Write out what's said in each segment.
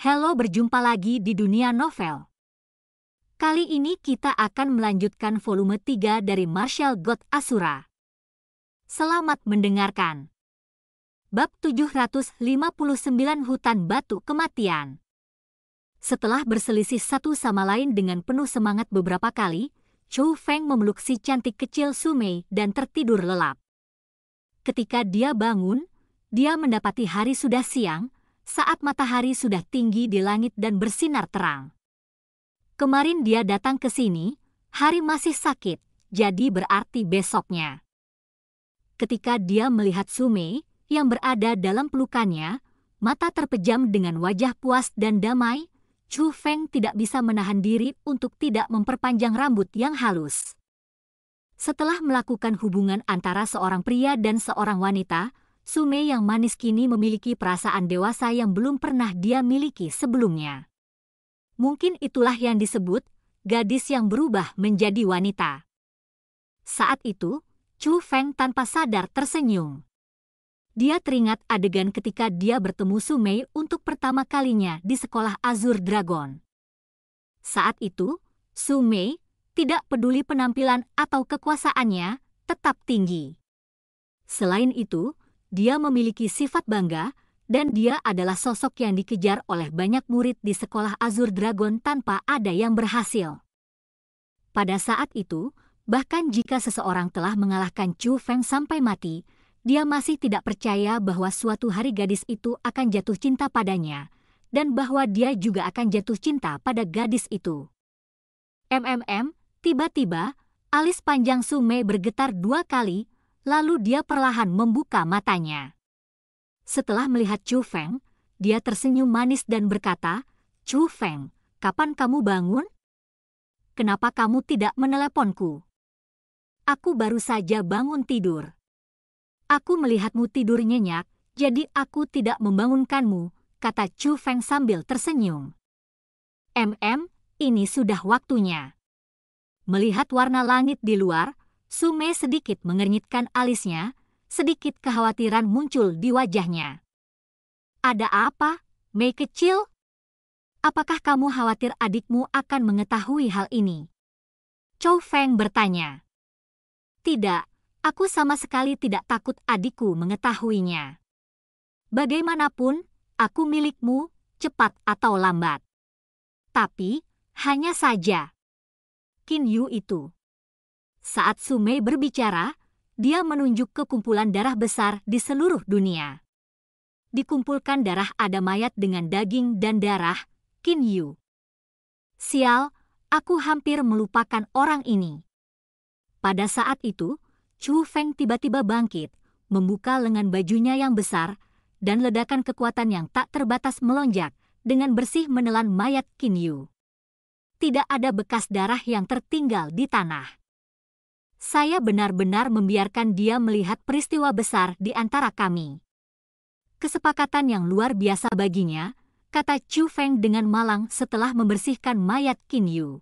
Halo, berjumpa lagi di dunia novel. Kali ini kita akan melanjutkan volume 3 dari Marshall God Asura. Selamat mendengarkan. Bab 759 Hutan Batu Kematian Setelah berselisih satu sama lain dengan penuh semangat beberapa kali, Chou Feng memeluk si cantik kecil Sumei dan tertidur lelap. Ketika dia bangun, dia mendapati hari sudah siang, saat matahari sudah tinggi di langit dan bersinar terang. Kemarin dia datang ke sini, hari masih sakit, jadi berarti besoknya. Ketika dia melihat Sume yang berada dalam pelukannya, mata terpejam dengan wajah puas dan damai, Chu Feng tidak bisa menahan diri untuk tidak memperpanjang rambut yang halus. Setelah melakukan hubungan antara seorang pria dan seorang wanita, Sume yang manis kini memiliki perasaan dewasa yang belum pernah dia miliki sebelumnya. Mungkin itulah yang disebut gadis yang berubah menjadi wanita. Saat itu, Chu Feng tanpa sadar tersenyum. Dia teringat adegan ketika dia bertemu Sumei untuk pertama kalinya di sekolah Azur Dragon. Saat itu, Sumei tidak peduli penampilan atau kekuasaannya, tetap tinggi. Selain itu, dia memiliki sifat bangga, dan dia adalah sosok yang dikejar oleh banyak murid di sekolah Azur Dragon tanpa ada yang berhasil. Pada saat itu, bahkan jika seseorang telah mengalahkan Chu Feng sampai mati, dia masih tidak percaya bahwa suatu hari gadis itu akan jatuh cinta padanya, dan bahwa dia juga akan jatuh cinta pada gadis itu. MMM, tiba-tiba, alis panjang Sume bergetar dua kali lalu dia perlahan membuka matanya. Setelah melihat Chu Feng, dia tersenyum manis dan berkata, Chu Feng, kapan kamu bangun? Kenapa kamu tidak meneleponku? Aku baru saja bangun tidur. Aku melihatmu tidur nyenyak, jadi aku tidak membangunkanmu, kata Chu Feng sambil tersenyum. MM, ini sudah waktunya. Melihat warna langit di luar, Sume sedikit mengernyitkan alisnya, sedikit kekhawatiran muncul di wajahnya. Ada apa, Mei kecil? Apakah kamu khawatir adikmu akan mengetahui hal ini? Chow Feng bertanya. Tidak, aku sama sekali tidak takut adikku mengetahuinya. Bagaimanapun, aku milikmu, cepat atau lambat. Tapi, hanya saja. Qin Yu itu saat Sumei berbicara, dia menunjuk ke kumpulan darah besar di seluruh dunia. Dikumpulkan darah ada mayat dengan daging dan darah, Qin Yu. Sial, aku hampir melupakan orang ini. Pada saat itu, Chu Feng tiba-tiba bangkit, membuka lengan bajunya yang besar, dan ledakan kekuatan yang tak terbatas melonjak dengan bersih menelan mayat Qin Yu. Tidak ada bekas darah yang tertinggal di tanah saya benar-benar membiarkan dia melihat peristiwa besar di antara kami. Kesepakatan yang luar biasa baginya, kata Chu Feng dengan malang setelah membersihkan mayat Qin Yu.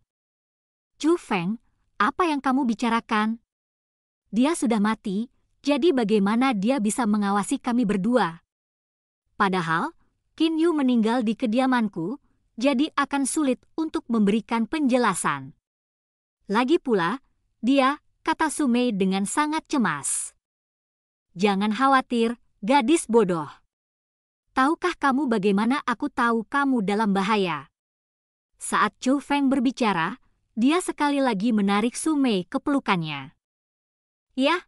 Chu Feng, apa yang kamu bicarakan? Dia sudah mati, jadi bagaimana dia bisa mengawasi kami berdua? Padahal, Qin Yu meninggal di kediamanku, jadi akan sulit untuk memberikan penjelasan. Lagi pula, dia kata Sumei dengan sangat cemas. Jangan khawatir, gadis bodoh. Tahukah kamu bagaimana aku tahu kamu dalam bahaya? Saat Chu Feng berbicara, dia sekali lagi menarik Sumei ke pelukannya. Ya?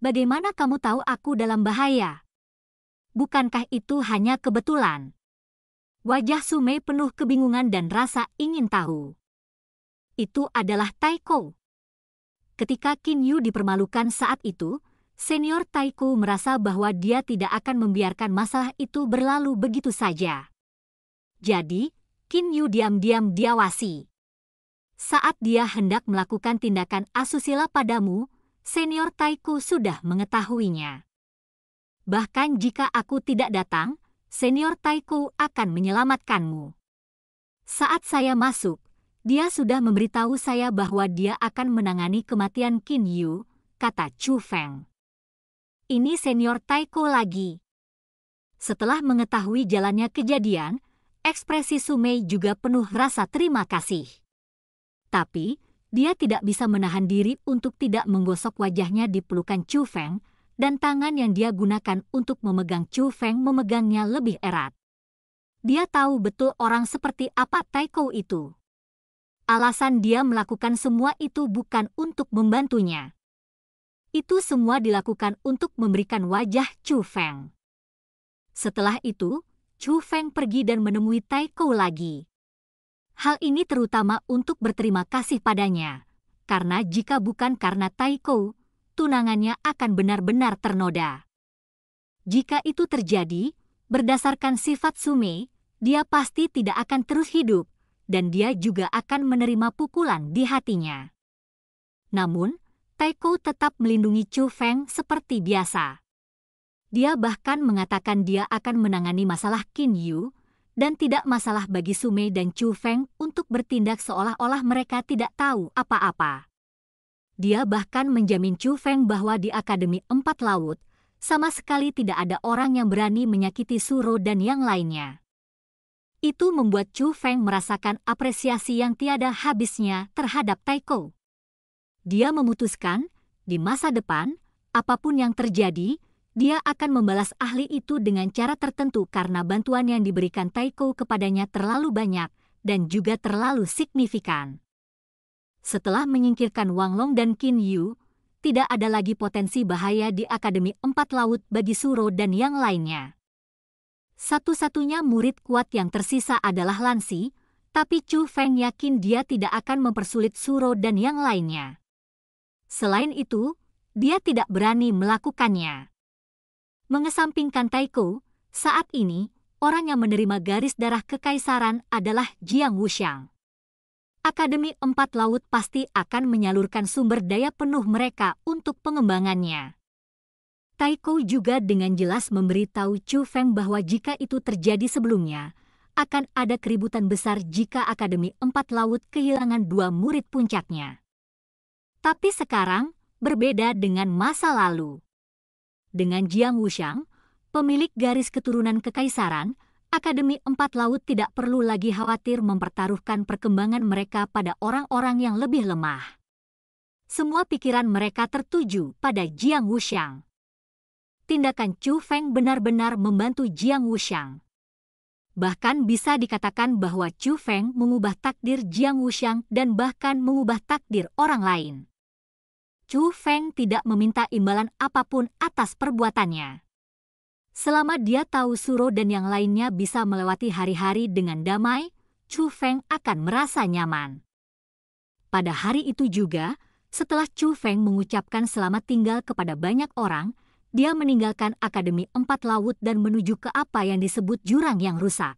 bagaimana kamu tahu aku dalam bahaya? Bukankah itu hanya kebetulan? Wajah Sumei penuh kebingungan dan rasa ingin tahu. Itu adalah Taiko. Ketika Qin Yu dipermalukan saat itu, senior Taiku merasa bahwa dia tidak akan membiarkan masalah itu berlalu begitu saja. Jadi, Qin Yu diam-diam diawasi. Saat dia hendak melakukan tindakan asusila padamu, senior Taiku sudah mengetahuinya. Bahkan jika aku tidak datang, senior Taiku akan menyelamatkanmu. Saat saya masuk, dia sudah memberitahu saya bahwa dia akan menangani kematian Qin Yu, kata Chu Feng. Ini senior Taiko lagi. Setelah mengetahui jalannya kejadian, ekspresi Sumei juga penuh rasa terima kasih. Tapi, dia tidak bisa menahan diri untuk tidak menggosok wajahnya di pelukan Chu Feng dan tangan yang dia gunakan untuk memegang Chu Feng memegangnya lebih erat. Dia tahu betul orang seperti apa Taiko itu. Alasan dia melakukan semua itu bukan untuk membantunya. Itu semua dilakukan untuk memberikan wajah Chu Feng. Setelah itu, Chu Feng pergi dan menemui Tai Kou lagi. Hal ini terutama untuk berterima kasih padanya, karena jika bukan karena Tai Kou, tunangannya akan benar-benar ternoda. Jika itu terjadi, berdasarkan sifat Sumi, dia pasti tidak akan terus hidup dan dia juga akan menerima pukulan di hatinya. Namun, Taiko tetap melindungi Chu Feng seperti biasa. Dia bahkan mengatakan dia akan menangani masalah Qin Yu, dan tidak masalah bagi Sumei dan Chu Feng untuk bertindak seolah-olah mereka tidak tahu apa-apa. Dia bahkan menjamin Chu Feng bahwa di Akademi Empat Laut, sama sekali tidak ada orang yang berani menyakiti Suro dan yang lainnya. Itu membuat Chu Feng merasakan apresiasi yang tiada habisnya terhadap Taiko. Dia memutuskan, di masa depan, apapun yang terjadi, dia akan membalas ahli itu dengan cara tertentu karena bantuan yang diberikan Taiko kepadanya terlalu banyak dan juga terlalu signifikan. Setelah menyingkirkan Wang Long dan Qin Yu, tidak ada lagi potensi bahaya di Akademi Empat Laut bagi Suro dan yang lainnya. Satu-satunya murid kuat yang tersisa adalah Lansi, tapi Chu Feng yakin dia tidak akan mempersulit Suro dan yang lainnya. Selain itu, dia tidak berani melakukannya. Mengesampingkan Taiko, saat ini, orang yang menerima garis darah kekaisaran adalah Jiang Wuxiang. Akademi Empat Laut pasti akan menyalurkan sumber daya penuh mereka untuk pengembangannya. Taiko juga dengan jelas memberitahu Chu Feng bahwa jika itu terjadi sebelumnya, akan ada keributan besar jika Akademi Empat Laut kehilangan dua murid puncaknya. Tapi sekarang, berbeda dengan masa lalu. Dengan Jiang Wushang, pemilik garis keturunan kekaisaran, Akademi Empat Laut tidak perlu lagi khawatir mempertaruhkan perkembangan mereka pada orang-orang yang lebih lemah. Semua pikiran mereka tertuju pada Jiang Wushang tindakan Chu Feng benar-benar membantu Jiang Wuxiang. Bahkan bisa dikatakan bahwa Chu Feng mengubah takdir Jiang Wuxiang dan bahkan mengubah takdir orang lain. Chu Feng tidak meminta imbalan apapun atas perbuatannya. Selama dia tahu Suro dan yang lainnya bisa melewati hari-hari dengan damai, Chu Feng akan merasa nyaman. Pada hari itu juga, setelah Chu Feng mengucapkan selamat tinggal kepada banyak orang, dia meninggalkan Akademi Empat Laut dan menuju ke apa yang disebut jurang yang rusak.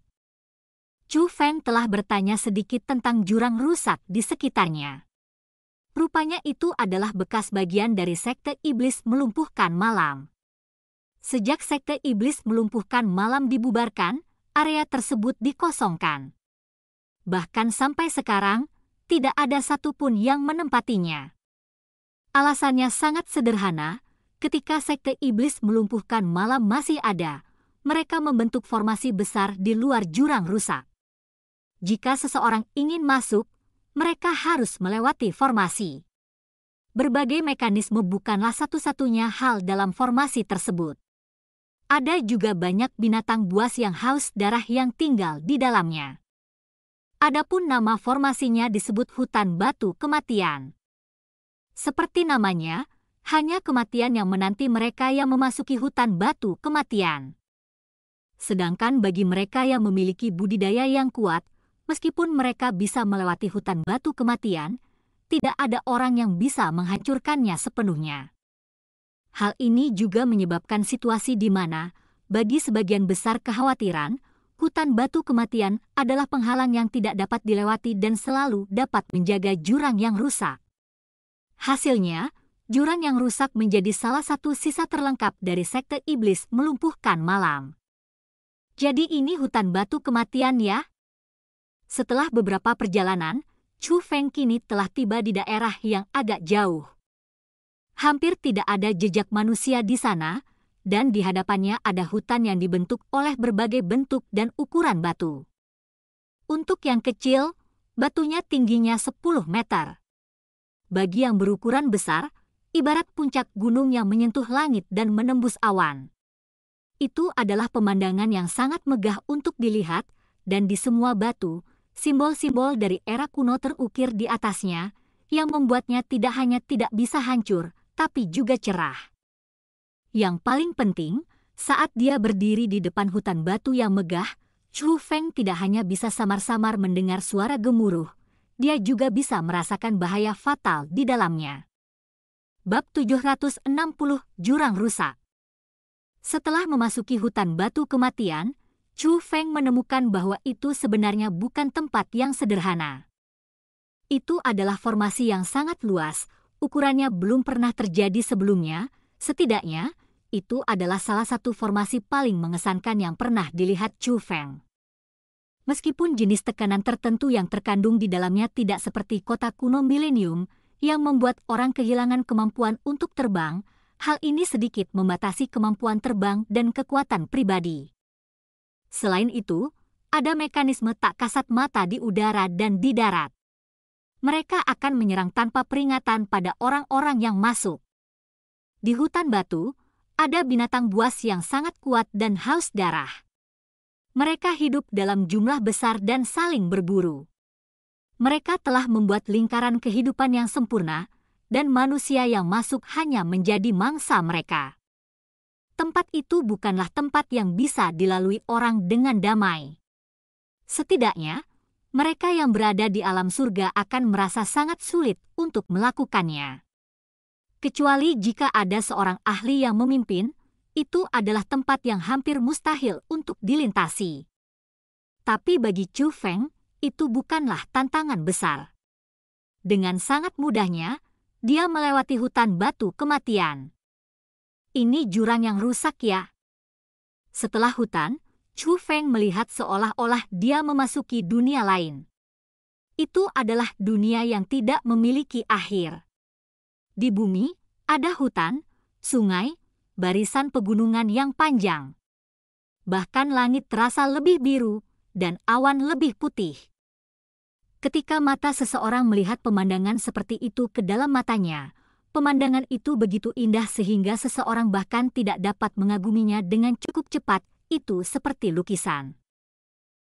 Chu Feng telah bertanya sedikit tentang jurang rusak di sekitarnya. Rupanya itu adalah bekas bagian dari sekte iblis melumpuhkan malam. Sejak sekte iblis melumpuhkan malam dibubarkan, area tersebut dikosongkan. Bahkan sampai sekarang, tidak ada satupun yang menempatinya. Alasannya sangat sederhana, ketika sekte iblis melumpuhkan malam masih ada, mereka membentuk formasi besar di luar jurang rusak. Jika seseorang ingin masuk, mereka harus melewati formasi. Berbagai mekanisme bukanlah satu-satunya hal dalam formasi tersebut. Ada juga banyak binatang buas yang haus darah yang tinggal di dalamnya. Adapun nama formasinya disebut hutan batu kematian. Seperti namanya, hanya kematian yang menanti mereka yang memasuki hutan batu kematian. Sedangkan bagi mereka yang memiliki budidaya yang kuat, meskipun mereka bisa melewati hutan batu kematian, tidak ada orang yang bisa menghancurkannya sepenuhnya. Hal ini juga menyebabkan situasi di mana, bagi sebagian besar kekhawatiran, hutan batu kematian adalah penghalang yang tidak dapat dilewati dan selalu dapat menjaga jurang yang rusak. Hasilnya, jurang yang rusak menjadi salah satu sisa terlengkap dari sekte iblis melumpuhkan malam. Jadi ini hutan batu kematian ya? Setelah beberapa perjalanan, Chu Feng kini telah tiba di daerah yang agak jauh. Hampir tidak ada jejak manusia di sana, dan di hadapannya ada hutan yang dibentuk oleh berbagai bentuk dan ukuran batu. Untuk yang kecil, batunya tingginya 10 meter. Bagi yang berukuran besar, ibarat puncak gunung yang menyentuh langit dan menembus awan. Itu adalah pemandangan yang sangat megah untuk dilihat, dan di semua batu, simbol-simbol dari era kuno terukir di atasnya, yang membuatnya tidak hanya tidak bisa hancur, tapi juga cerah. Yang paling penting, saat dia berdiri di depan hutan batu yang megah, Chu Feng tidak hanya bisa samar-samar mendengar suara gemuruh, dia juga bisa merasakan bahaya fatal di dalamnya bab 760 Jurang Rusak. Setelah memasuki hutan batu kematian, Chu Feng menemukan bahwa itu sebenarnya bukan tempat yang sederhana. Itu adalah formasi yang sangat luas, ukurannya belum pernah terjadi sebelumnya, setidaknya, itu adalah salah satu formasi paling mengesankan yang pernah dilihat Chu Feng. Meskipun jenis tekanan tertentu yang terkandung di dalamnya tidak seperti kota kuno milenium, yang membuat orang kehilangan kemampuan untuk terbang, hal ini sedikit membatasi kemampuan terbang dan kekuatan pribadi. Selain itu, ada mekanisme tak kasat mata di udara dan di darat. Mereka akan menyerang tanpa peringatan pada orang-orang yang masuk. Di hutan batu, ada binatang buas yang sangat kuat dan haus darah. Mereka hidup dalam jumlah besar dan saling berburu mereka telah membuat lingkaran kehidupan yang sempurna, dan manusia yang masuk hanya menjadi mangsa mereka. Tempat itu bukanlah tempat yang bisa dilalui orang dengan damai. Setidaknya, mereka yang berada di alam surga akan merasa sangat sulit untuk melakukannya. Kecuali jika ada seorang ahli yang memimpin, itu adalah tempat yang hampir mustahil untuk dilintasi. Tapi bagi Chu Feng, itu bukanlah tantangan besar. Dengan sangat mudahnya, dia melewati hutan batu kematian. Ini jurang yang rusak ya. Setelah hutan, Chu Feng melihat seolah-olah dia memasuki dunia lain. Itu adalah dunia yang tidak memiliki akhir. Di bumi, ada hutan, sungai, barisan pegunungan yang panjang. Bahkan langit terasa lebih biru dan awan lebih putih. Ketika mata seseorang melihat pemandangan seperti itu ke dalam matanya, pemandangan itu begitu indah sehingga seseorang bahkan tidak dapat mengaguminya dengan cukup cepat, itu seperti lukisan.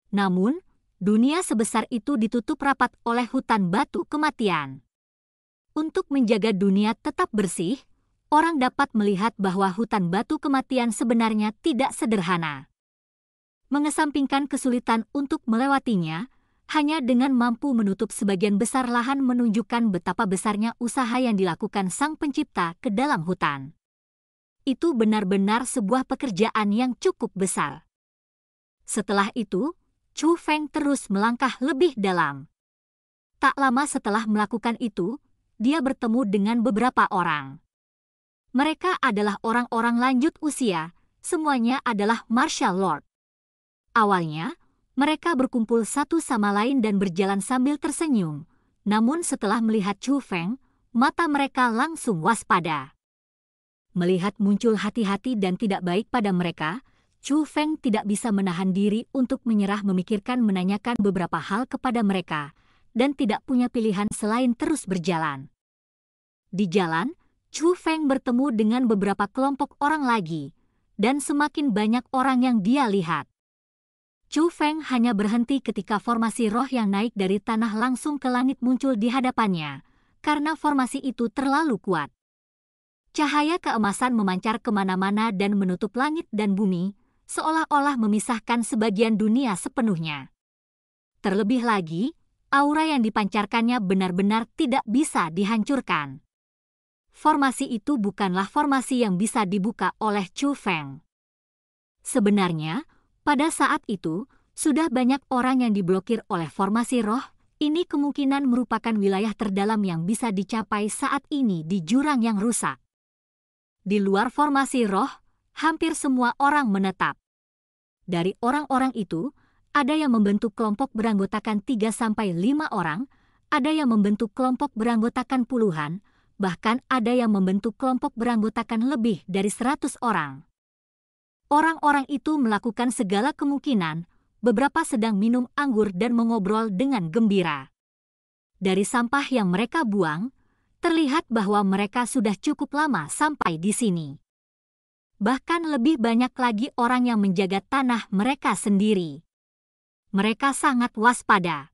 Namun, dunia sebesar itu ditutup rapat oleh hutan batu kematian. Untuk menjaga dunia tetap bersih, orang dapat melihat bahwa hutan batu kematian sebenarnya tidak sederhana. Mengesampingkan kesulitan untuk melewatinya, hanya dengan mampu menutup sebagian besar lahan menunjukkan betapa besarnya usaha yang dilakukan sang pencipta ke dalam hutan. Itu benar-benar sebuah pekerjaan yang cukup besar. Setelah itu, Chu Feng terus melangkah lebih dalam. Tak lama setelah melakukan itu, dia bertemu dengan beberapa orang. Mereka adalah orang-orang lanjut usia, semuanya adalah martial lord. Awalnya, mereka berkumpul satu sama lain dan berjalan sambil tersenyum. Namun setelah melihat Chu Feng, mata mereka langsung waspada. Melihat muncul hati-hati dan tidak baik pada mereka, Chu Feng tidak bisa menahan diri untuk menyerah memikirkan menanyakan beberapa hal kepada mereka, dan tidak punya pilihan selain terus berjalan. Di jalan, Chu Feng bertemu dengan beberapa kelompok orang lagi, dan semakin banyak orang yang dia lihat. Chu Feng hanya berhenti ketika formasi roh yang naik dari tanah langsung ke langit muncul di hadapannya, karena formasi itu terlalu kuat. Cahaya keemasan memancar kemana-mana dan menutup langit dan bumi, seolah-olah memisahkan sebagian dunia sepenuhnya. Terlebih lagi, aura yang dipancarkannya benar-benar tidak bisa dihancurkan. Formasi itu bukanlah formasi yang bisa dibuka oleh Chu Feng. Sebenarnya, pada saat itu, sudah banyak orang yang diblokir oleh formasi roh, ini kemungkinan merupakan wilayah terdalam yang bisa dicapai saat ini di jurang yang rusak. Di luar formasi roh, hampir semua orang menetap. Dari orang-orang itu, ada yang membentuk kelompok beranggotakan 3-5 orang, ada yang membentuk kelompok beranggotakan puluhan, bahkan ada yang membentuk kelompok beranggotakan lebih dari 100 orang. Orang-orang itu melakukan segala kemungkinan, beberapa sedang minum anggur dan mengobrol dengan gembira. Dari sampah yang mereka buang, terlihat bahwa mereka sudah cukup lama sampai di sini. Bahkan lebih banyak lagi orang yang menjaga tanah mereka sendiri. Mereka sangat waspada.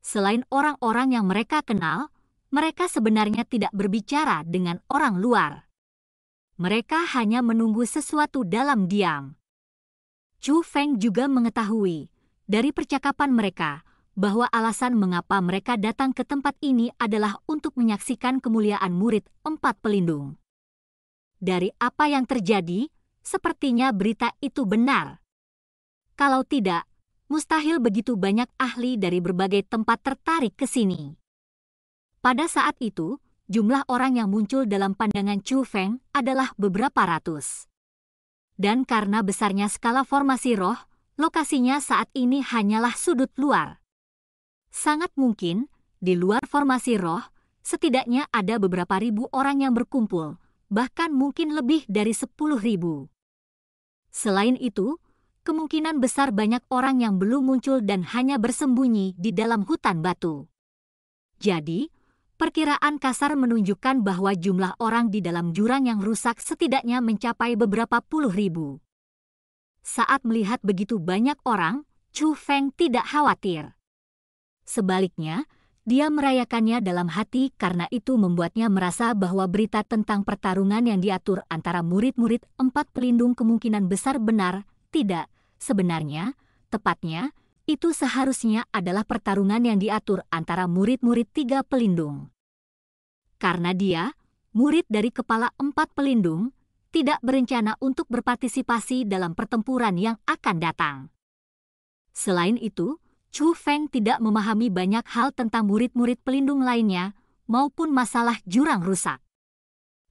Selain orang-orang yang mereka kenal, mereka sebenarnya tidak berbicara dengan orang luar mereka hanya menunggu sesuatu dalam diam. Chu Feng juga mengetahui dari percakapan mereka bahwa alasan mengapa mereka datang ke tempat ini adalah untuk menyaksikan kemuliaan murid empat pelindung. Dari apa yang terjadi, sepertinya berita itu benar. Kalau tidak, mustahil begitu banyak ahli dari berbagai tempat tertarik ke sini. Pada saat itu, jumlah orang yang muncul dalam pandangan Chu Feng adalah beberapa ratus. Dan karena besarnya skala formasi roh, lokasinya saat ini hanyalah sudut luar. Sangat mungkin, di luar formasi roh, setidaknya ada beberapa ribu orang yang berkumpul, bahkan mungkin lebih dari sepuluh ribu. Selain itu, kemungkinan besar banyak orang yang belum muncul dan hanya bersembunyi di dalam hutan batu. Jadi, Perkiraan kasar menunjukkan bahwa jumlah orang di dalam jurang yang rusak setidaknya mencapai beberapa puluh ribu. Saat melihat begitu banyak orang, Chu Feng tidak khawatir. Sebaliknya, dia merayakannya dalam hati karena itu membuatnya merasa bahwa berita tentang pertarungan yang diatur antara murid-murid empat pelindung kemungkinan besar benar, tidak, sebenarnya, tepatnya, itu seharusnya adalah pertarungan yang diatur antara murid-murid tiga pelindung. Karena dia, murid dari kepala empat pelindung, tidak berencana untuk berpartisipasi dalam pertempuran yang akan datang. Selain itu, Chu Feng tidak memahami banyak hal tentang murid-murid pelindung lainnya maupun masalah jurang rusak.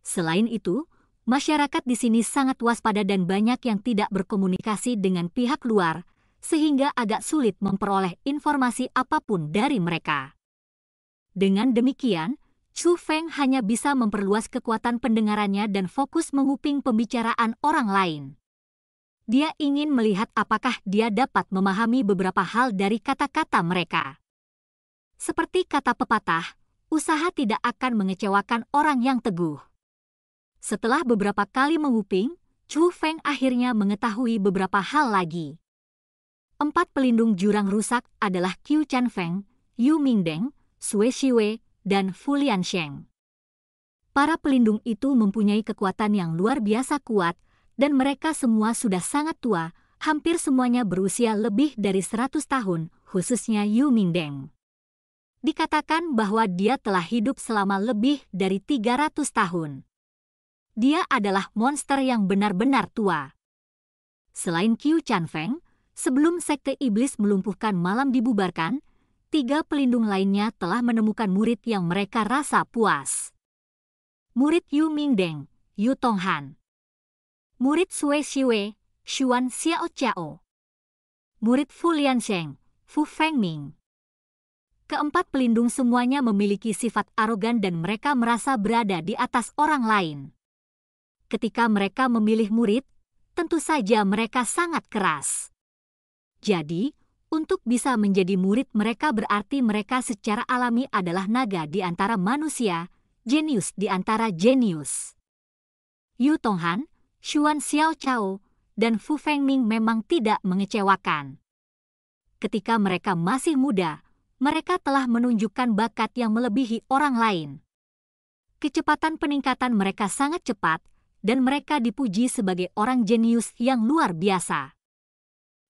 Selain itu, masyarakat di sini sangat waspada dan banyak yang tidak berkomunikasi dengan pihak luar, sehingga agak sulit memperoleh informasi apapun dari mereka. Dengan demikian, Chu Feng hanya bisa memperluas kekuatan pendengarannya dan fokus menguping pembicaraan orang lain. Dia ingin melihat apakah dia dapat memahami beberapa hal dari kata-kata mereka. Seperti kata pepatah, usaha tidak akan mengecewakan orang yang teguh. Setelah beberapa kali menguping, Chu Feng akhirnya mengetahui beberapa hal lagi. Empat pelindung jurang rusak adalah Qiu Chanfeng, Yu Mingdeng, Sui Shiwei, dan Fu Liansheng. Para pelindung itu mempunyai kekuatan yang luar biasa kuat, dan mereka semua sudah sangat tua, hampir semuanya berusia lebih dari 100 tahun, khususnya Yu Mingdeng. Dikatakan bahwa dia telah hidup selama lebih dari 300 tahun. Dia adalah monster yang benar-benar tua. Selain Qiu Chanfeng, Sebelum sekte iblis melumpuhkan malam dibubarkan, tiga pelindung lainnya telah menemukan murid yang mereka rasa puas. Murid Yu Mingdeng, Yu Tonghan. Murid Sui Xiwe, Xuan Xiao Chao. Murid Fu Liansheng, Fu Fengming. Keempat pelindung semuanya memiliki sifat arogan dan mereka merasa berada di atas orang lain. Ketika mereka memilih murid, tentu saja mereka sangat keras. Jadi, untuk bisa menjadi murid mereka berarti mereka secara alami adalah naga di antara manusia, jenius di antara jenius. Yu Tonghan, Xuan Xiao Chao, dan Fu Fengming memang tidak mengecewakan. Ketika mereka masih muda, mereka telah menunjukkan bakat yang melebihi orang lain. Kecepatan peningkatan mereka sangat cepat, dan mereka dipuji sebagai orang jenius yang luar biasa.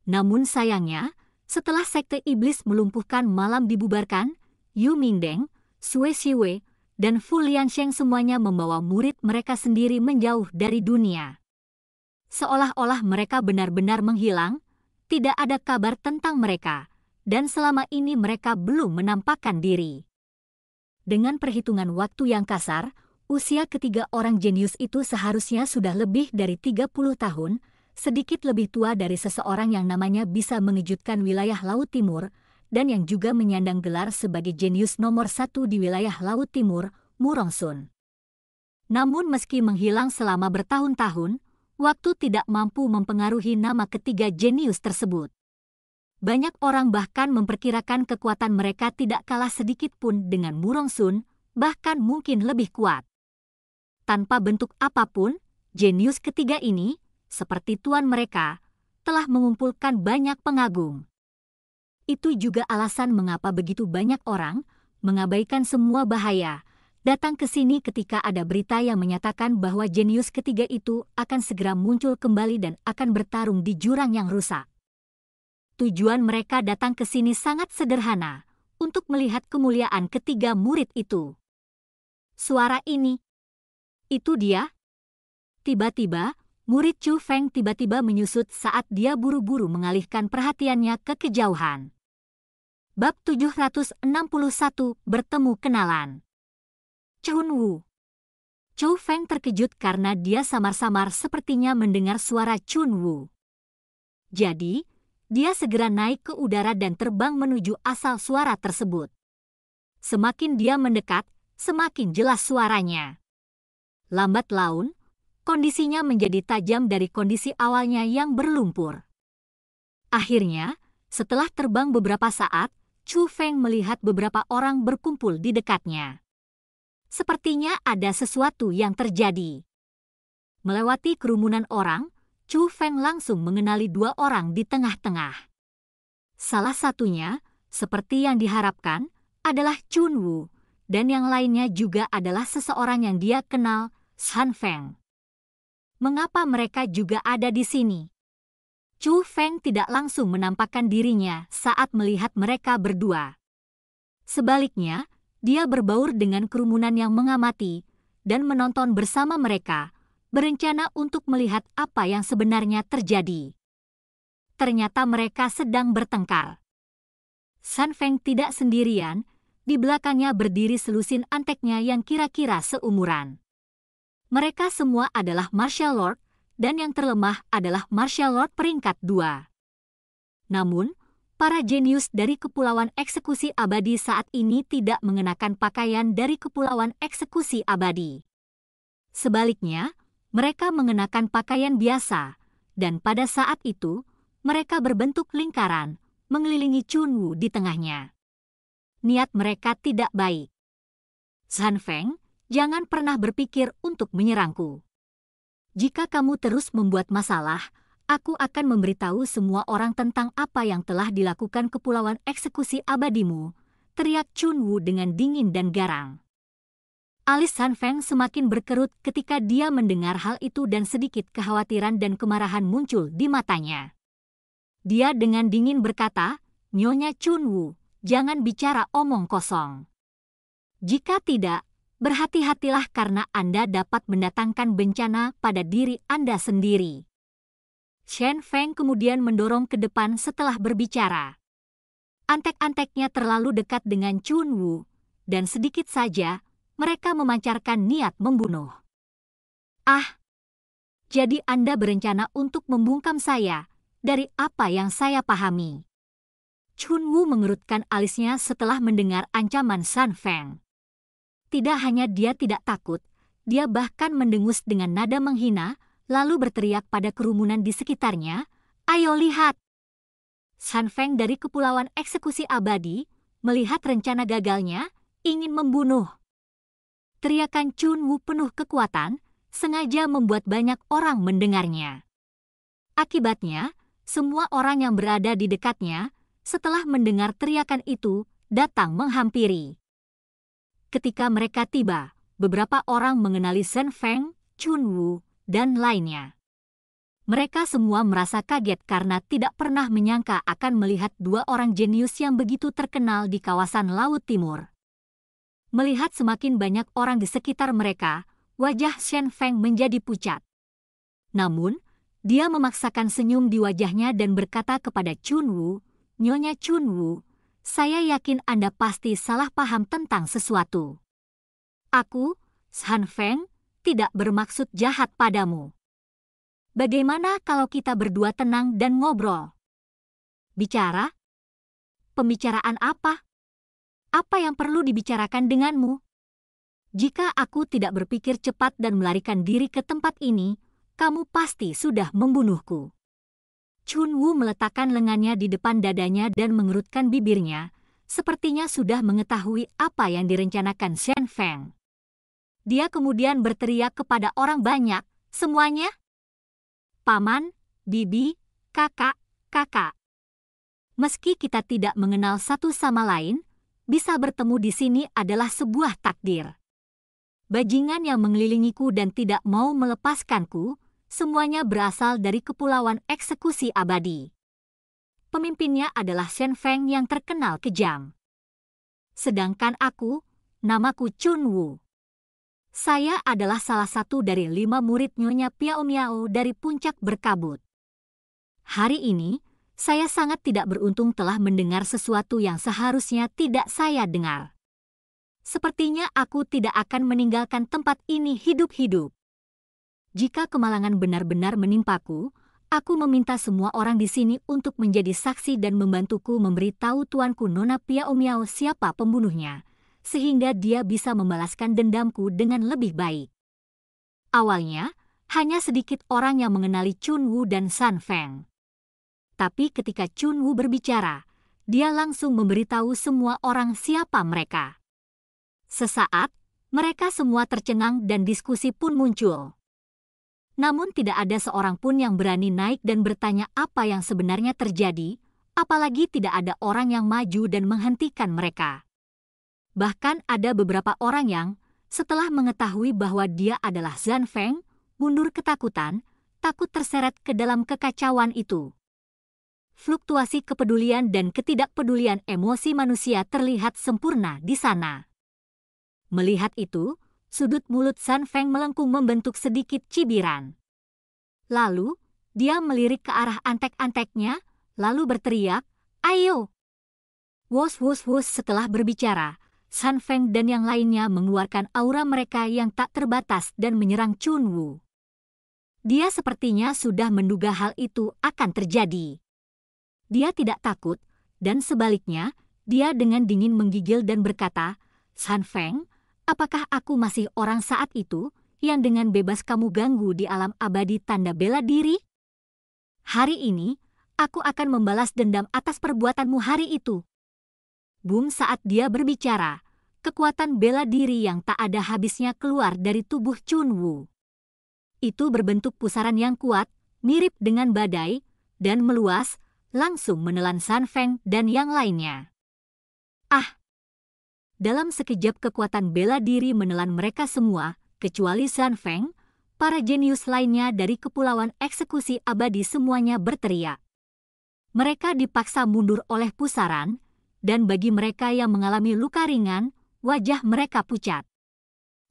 Namun sayangnya, setelah sekte iblis melumpuhkan malam dibubarkan, Yu Mingdeng, Sue Siwe, dan Fu Liansheng semuanya membawa murid mereka sendiri menjauh dari dunia. Seolah-olah mereka benar-benar menghilang, tidak ada kabar tentang mereka, dan selama ini mereka belum menampakkan diri. Dengan perhitungan waktu yang kasar, usia ketiga orang jenius itu seharusnya sudah lebih dari 30 tahun, sedikit lebih tua dari seseorang yang namanya bisa mengejutkan wilayah Laut Timur, dan yang juga menyandang gelar sebagai jenius nomor satu di wilayah Laut Timur, Murong Sun. Namun meski menghilang selama bertahun-tahun, waktu tidak mampu mempengaruhi nama ketiga jenius tersebut. Banyak orang bahkan memperkirakan kekuatan mereka tidak kalah sedikit pun dengan Murong Sun, bahkan mungkin lebih kuat. Tanpa bentuk apapun, jenius ketiga ini seperti tuan mereka, telah mengumpulkan banyak pengagum. Itu juga alasan mengapa begitu banyak orang mengabaikan semua bahaya, datang ke sini ketika ada berita yang menyatakan bahwa jenius ketiga itu akan segera muncul kembali dan akan bertarung di jurang yang rusak. Tujuan mereka datang ke sini sangat sederhana, untuk melihat kemuliaan ketiga murid itu. Suara ini. Itu dia. Tiba-tiba, murid Chu Feng tiba-tiba menyusut saat dia buru-buru mengalihkan perhatiannya ke kejauhan. Bab 761 Bertemu Kenalan Chun Wu Chu Feng terkejut karena dia samar-samar sepertinya mendengar suara Chun Wu. Jadi, dia segera naik ke udara dan terbang menuju asal suara tersebut. Semakin dia mendekat, semakin jelas suaranya. Lambat laun, kondisinya menjadi tajam dari kondisi awalnya yang berlumpur. Akhirnya, setelah terbang beberapa saat, Chu Feng melihat beberapa orang berkumpul di dekatnya. Sepertinya ada sesuatu yang terjadi. Melewati kerumunan orang, Chu Feng langsung mengenali dua orang di tengah-tengah. Salah satunya, seperti yang diharapkan, adalah Chun Wu, dan yang lainnya juga adalah seseorang yang dia kenal, San Feng mengapa mereka juga ada di sini. Chu Feng tidak langsung menampakkan dirinya saat melihat mereka berdua. Sebaliknya, dia berbaur dengan kerumunan yang mengamati dan menonton bersama mereka, berencana untuk melihat apa yang sebenarnya terjadi. Ternyata mereka sedang bertengkar. San Feng tidak sendirian, di belakangnya berdiri selusin anteknya yang kira-kira seumuran. Mereka semua adalah martial lord, dan yang terlemah adalah martial lord peringkat dua. Namun, para jenius dari Kepulauan Eksekusi Abadi saat ini tidak mengenakan pakaian dari Kepulauan Eksekusi Abadi. Sebaliknya, mereka mengenakan pakaian biasa, dan pada saat itu, mereka berbentuk lingkaran, mengelilingi Wu di tengahnya. Niat mereka tidak baik. Zhan Feng, jangan pernah berpikir untuk menyerangku. Jika kamu terus membuat masalah, aku akan memberitahu semua orang tentang apa yang telah dilakukan kepulauan eksekusi abadimu, teriak Chun Wu dengan dingin dan garang. Alis San Feng semakin berkerut ketika dia mendengar hal itu dan sedikit kekhawatiran dan kemarahan muncul di matanya. Dia dengan dingin berkata, Nyonya Chun Wu, jangan bicara omong kosong. Jika tidak, berhati-hatilah karena Anda dapat mendatangkan bencana pada diri Anda sendiri. Shen Feng kemudian mendorong ke depan setelah berbicara. Antek-anteknya terlalu dekat dengan Chun Wu, dan sedikit saja mereka memancarkan niat membunuh. Ah, jadi Anda berencana untuk membungkam saya dari apa yang saya pahami. Chun Wu mengerutkan alisnya setelah mendengar ancaman San Feng. Tidak hanya dia tidak takut, dia bahkan mendengus dengan nada menghina, lalu berteriak pada kerumunan di sekitarnya, Ayo lihat! San Feng dari Kepulauan Eksekusi Abadi melihat rencana gagalnya, ingin membunuh. Teriakan Chun Wu penuh kekuatan, sengaja membuat banyak orang mendengarnya. Akibatnya, semua orang yang berada di dekatnya, setelah mendengar teriakan itu, datang menghampiri ketika mereka tiba, beberapa orang mengenali Shen Feng, Chun Wu, dan lainnya. Mereka semua merasa kaget karena tidak pernah menyangka akan melihat dua orang jenius yang begitu terkenal di kawasan Laut Timur. Melihat semakin banyak orang di sekitar mereka, wajah Shen Feng menjadi pucat. Namun, dia memaksakan senyum di wajahnya dan berkata kepada Chun Wu, Nyonya Chun Wu, saya yakin Anda pasti salah paham tentang sesuatu. Aku, Shan Feng, tidak bermaksud jahat padamu. Bagaimana kalau kita berdua tenang dan ngobrol? Bicara? Pembicaraan apa? Apa yang perlu dibicarakan denganmu? Jika aku tidak berpikir cepat dan melarikan diri ke tempat ini, kamu pasti sudah membunuhku. Chun Wu meletakkan lengannya di depan dadanya dan mengerutkan bibirnya, sepertinya sudah mengetahui apa yang direncanakan Shen Feng. Dia kemudian berteriak kepada orang banyak, semuanya. Paman, bibi, kakak, kakak. Meski kita tidak mengenal satu sama lain, bisa bertemu di sini adalah sebuah takdir. Bajingan yang mengelilingiku dan tidak mau melepaskanku, semuanya berasal dari kepulauan eksekusi abadi. Pemimpinnya adalah Shen Feng yang terkenal kejam. Sedangkan aku, namaku Chun Wu. Saya adalah salah satu dari lima murid Nyonya Piao Miao dari puncak berkabut. Hari ini, saya sangat tidak beruntung telah mendengar sesuatu yang seharusnya tidak saya dengar. Sepertinya aku tidak akan meninggalkan tempat ini hidup-hidup jika kemalangan benar-benar menimpaku, aku meminta semua orang di sini untuk menjadi saksi dan membantuku memberitahu tuanku Nona Piaomiao siapa pembunuhnya, sehingga dia bisa membalaskan dendamku dengan lebih baik. Awalnya, hanya sedikit orang yang mengenali Chun Wu dan San Feng. Tapi ketika Chun Wu berbicara, dia langsung memberitahu semua orang siapa mereka. Sesaat, mereka semua tercengang dan diskusi pun muncul namun tidak ada seorang pun yang berani naik dan bertanya apa yang sebenarnya terjadi, apalagi tidak ada orang yang maju dan menghentikan mereka. Bahkan ada beberapa orang yang, setelah mengetahui bahwa dia adalah Zan Feng, mundur ketakutan, takut terseret ke dalam kekacauan itu. Fluktuasi kepedulian dan ketidakpedulian emosi manusia terlihat sempurna di sana. Melihat itu, sudut mulut San Feng melengkung membentuk sedikit cibiran. Lalu, dia melirik ke arah antek-anteknya, lalu berteriak, Ayo! Wos wos wos setelah berbicara, San Feng dan yang lainnya mengeluarkan aura mereka yang tak terbatas dan menyerang Chun Wu. Dia sepertinya sudah menduga hal itu akan terjadi. Dia tidak takut, dan sebaliknya, dia dengan dingin menggigil dan berkata, San Feng, Apakah aku masih orang saat itu yang dengan bebas kamu ganggu di alam abadi tanda bela diri? Hari ini, aku akan membalas dendam atas perbuatanmu hari itu. Boom saat dia berbicara, kekuatan bela diri yang tak ada habisnya keluar dari tubuh Chun Wu. Itu berbentuk pusaran yang kuat, mirip dengan badai, dan meluas, langsung menelan San Feng dan yang lainnya. Ah, dalam sekejap kekuatan bela diri menelan mereka semua, kecuali San Feng, para jenius lainnya dari kepulauan eksekusi abadi semuanya berteriak. Mereka dipaksa mundur oleh pusaran, dan bagi mereka yang mengalami luka ringan, wajah mereka pucat.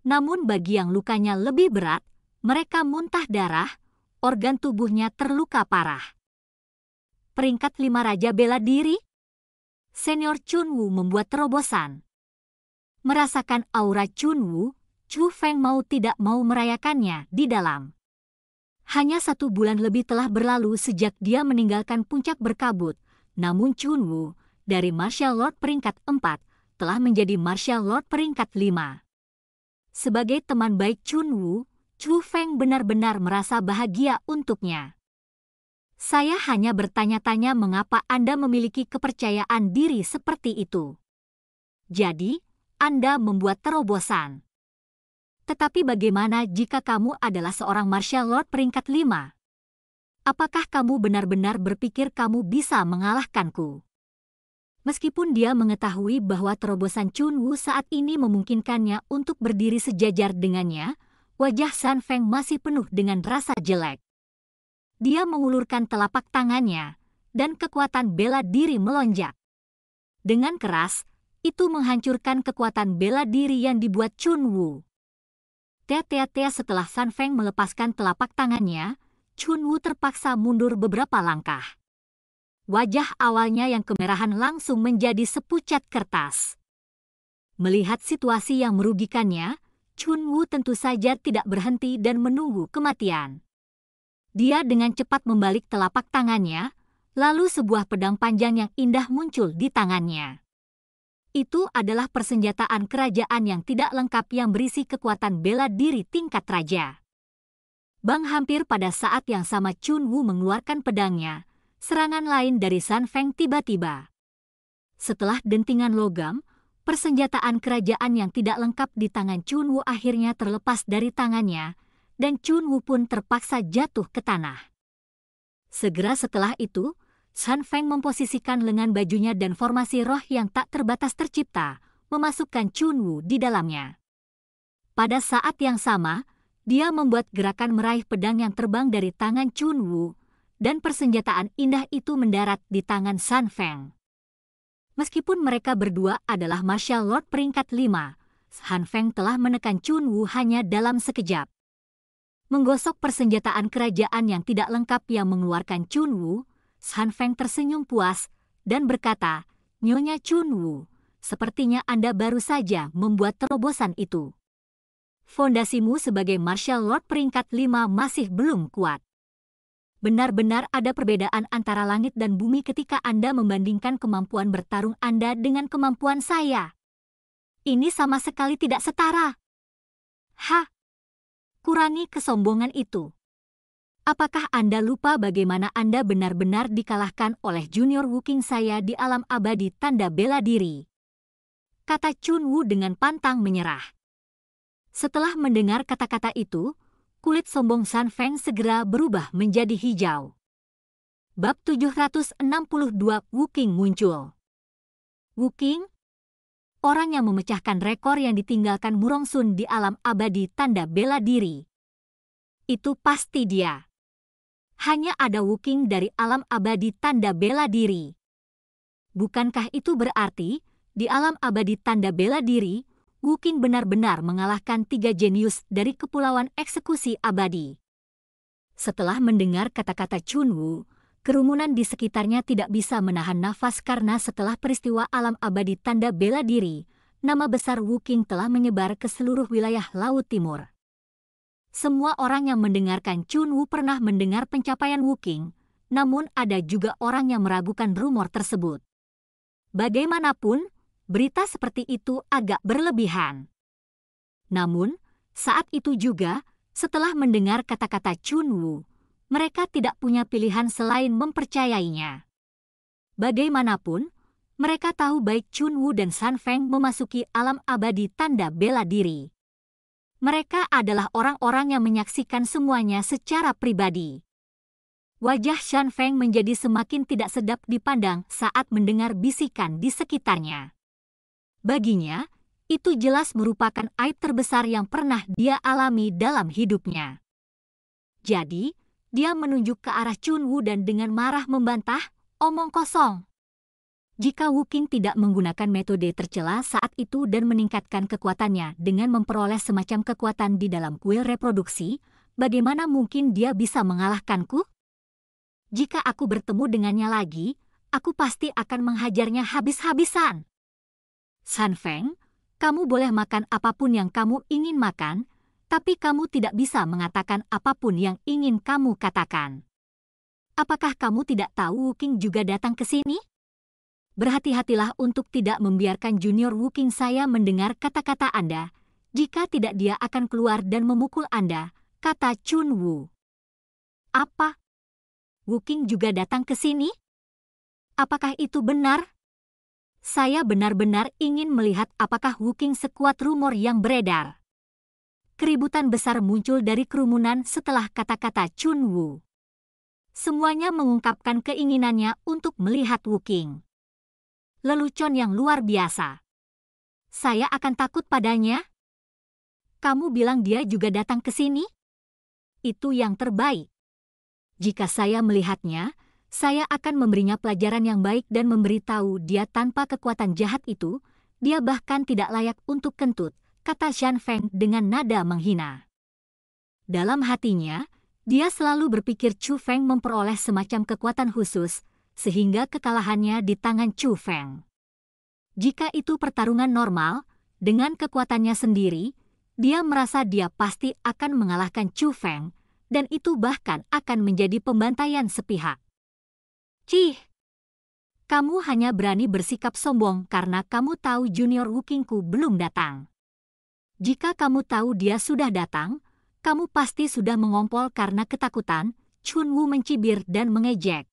Namun bagi yang lukanya lebih berat, mereka muntah darah, organ tubuhnya terluka parah. Peringkat lima Raja Bela Diri Senior Chun Wu membuat terobosan merasakan aura Chunwu, Chu Feng mau tidak mau merayakannya di dalam. Hanya satu bulan lebih telah berlalu sejak dia meninggalkan puncak berkabut, namun Chunwu, dari Martial Lord peringkat 4, telah menjadi Martial Lord peringkat 5. Sebagai teman baik Chunwu, Chu Feng benar-benar merasa bahagia untuknya. Saya hanya bertanya-tanya mengapa Anda memiliki kepercayaan diri seperti itu. Jadi, anda membuat terobosan. Tetapi bagaimana jika kamu adalah seorang martial lord peringkat 5? Apakah kamu benar-benar berpikir kamu bisa mengalahkanku? Meskipun dia mengetahui bahwa terobosan Chun Wu saat ini memungkinkannya untuk berdiri sejajar dengannya, wajah San Feng masih penuh dengan rasa jelek. Dia mengulurkan telapak tangannya, dan kekuatan bela diri melonjak. Dengan keras, itu menghancurkan kekuatan bela diri yang dibuat Chun Wu. Tia-tia-tia setelah San Feng melepaskan telapak tangannya, Chun Wu terpaksa mundur beberapa langkah. Wajah awalnya yang kemerahan langsung menjadi sepucat kertas. Melihat situasi yang merugikannya, Chun Wu tentu saja tidak berhenti dan menunggu kematian. Dia dengan cepat membalik telapak tangannya, lalu sebuah pedang panjang yang indah muncul di tangannya itu adalah persenjataan kerajaan yang tidak lengkap yang berisi kekuatan bela diri tingkat raja. Bang hampir pada saat yang sama Chun Wu mengeluarkan pedangnya, serangan lain dari San Feng tiba-tiba. Setelah dentingan logam, persenjataan kerajaan yang tidak lengkap di tangan Chun Wu akhirnya terlepas dari tangannya, dan Chun Wu pun terpaksa jatuh ke tanah. Segera setelah itu, San Feng memposisikan lengan bajunya dan formasi roh yang tak terbatas tercipta, memasukkan Chun Wu di dalamnya. Pada saat yang sama, dia membuat gerakan meraih pedang yang terbang dari tangan Chun Wu, dan persenjataan indah itu mendarat di tangan San Feng. Meskipun mereka berdua adalah martial lord peringkat lima, Han Feng telah menekan Chun Wu hanya dalam sekejap. Menggosok persenjataan kerajaan yang tidak lengkap yang mengeluarkan Chun Wu, San Feng tersenyum puas dan berkata, Nyonya Chun Wu, sepertinya Anda baru saja membuat terobosan itu. Fondasimu sebagai Marshal lord peringkat 5 masih belum kuat. Benar-benar ada perbedaan antara langit dan bumi ketika Anda membandingkan kemampuan bertarung Anda dengan kemampuan saya. Ini sama sekali tidak setara. Ha! Kurangi kesombongan itu. Apakah Anda lupa bagaimana Anda benar-benar dikalahkan oleh junior Wuking saya di alam abadi tanda bela diri? Kata Chun Wu dengan pantang menyerah. Setelah mendengar kata-kata itu, kulit sombong San Feng segera berubah menjadi hijau. Bab 762 Wuking muncul. Wuking, orang yang memecahkan rekor yang ditinggalkan Murong Sun di alam abadi tanda bela diri. Itu pasti dia hanya ada Wuking dari alam abadi tanda bela diri. Bukankah itu berarti, di alam abadi tanda bela diri, Wuking benar-benar mengalahkan tiga jenius dari kepulauan eksekusi abadi. Setelah mendengar kata-kata Chun Wu, kerumunan di sekitarnya tidak bisa menahan nafas karena setelah peristiwa alam abadi tanda bela diri, nama besar Wuking telah menyebar ke seluruh wilayah Laut Timur. Semua orang yang mendengarkan Chun Wu pernah mendengar pencapaian Wu King, namun ada juga orang yang meragukan rumor tersebut. Bagaimanapun, berita seperti itu agak berlebihan. Namun, saat itu juga, setelah mendengar kata-kata Chun Wu, mereka tidak punya pilihan selain mempercayainya. Bagaimanapun, mereka tahu baik Chun Wu dan San Feng memasuki alam abadi tanda bela diri. Mereka adalah orang-orang yang menyaksikan semuanya secara pribadi. Wajah Shan Feng menjadi semakin tidak sedap dipandang saat mendengar bisikan di sekitarnya. Baginya, itu jelas merupakan aib terbesar yang pernah dia alami dalam hidupnya. Jadi, dia menunjuk ke arah Chun Wu dan dengan marah membantah, omong kosong jika Wuking tidak menggunakan metode tercela saat itu dan meningkatkan kekuatannya dengan memperoleh semacam kekuatan di dalam kuil reproduksi, bagaimana mungkin dia bisa mengalahkanku? Jika aku bertemu dengannya lagi, aku pasti akan menghajarnya habis-habisan. San Feng, kamu boleh makan apapun yang kamu ingin makan, tapi kamu tidak bisa mengatakan apapun yang ingin kamu katakan. Apakah kamu tidak tahu Wuking juga datang ke sini? berhati-hatilah untuk tidak membiarkan junior Wuking saya mendengar kata-kata Anda. Jika tidak dia akan keluar dan memukul Anda, kata Chun Wu. Apa? Wuking juga datang ke sini? Apakah itu benar? Saya benar-benar ingin melihat apakah Wuking sekuat rumor yang beredar. Keributan besar muncul dari kerumunan setelah kata-kata Chun Wu. Semuanya mengungkapkan keinginannya untuk melihat Wuking lelucon yang luar biasa. Saya akan takut padanya? Kamu bilang dia juga datang ke sini? Itu yang terbaik. Jika saya melihatnya, saya akan memberinya pelajaran yang baik dan memberitahu dia tanpa kekuatan jahat itu, dia bahkan tidak layak untuk kentut, kata Shan Feng dengan nada menghina. Dalam hatinya, dia selalu berpikir Chu Feng memperoleh semacam kekuatan khusus, sehingga kekalahannya di tangan Chu Feng. Jika itu pertarungan normal, dengan kekuatannya sendiri, dia merasa dia pasti akan mengalahkan Chu Feng, dan itu bahkan akan menjadi pembantaian sepihak. Cih, kamu hanya berani bersikap sombong karena kamu tahu junior Wukingku belum datang. Jika kamu tahu dia sudah datang, kamu pasti sudah mengompol karena ketakutan, Chun Wu mencibir dan mengejek.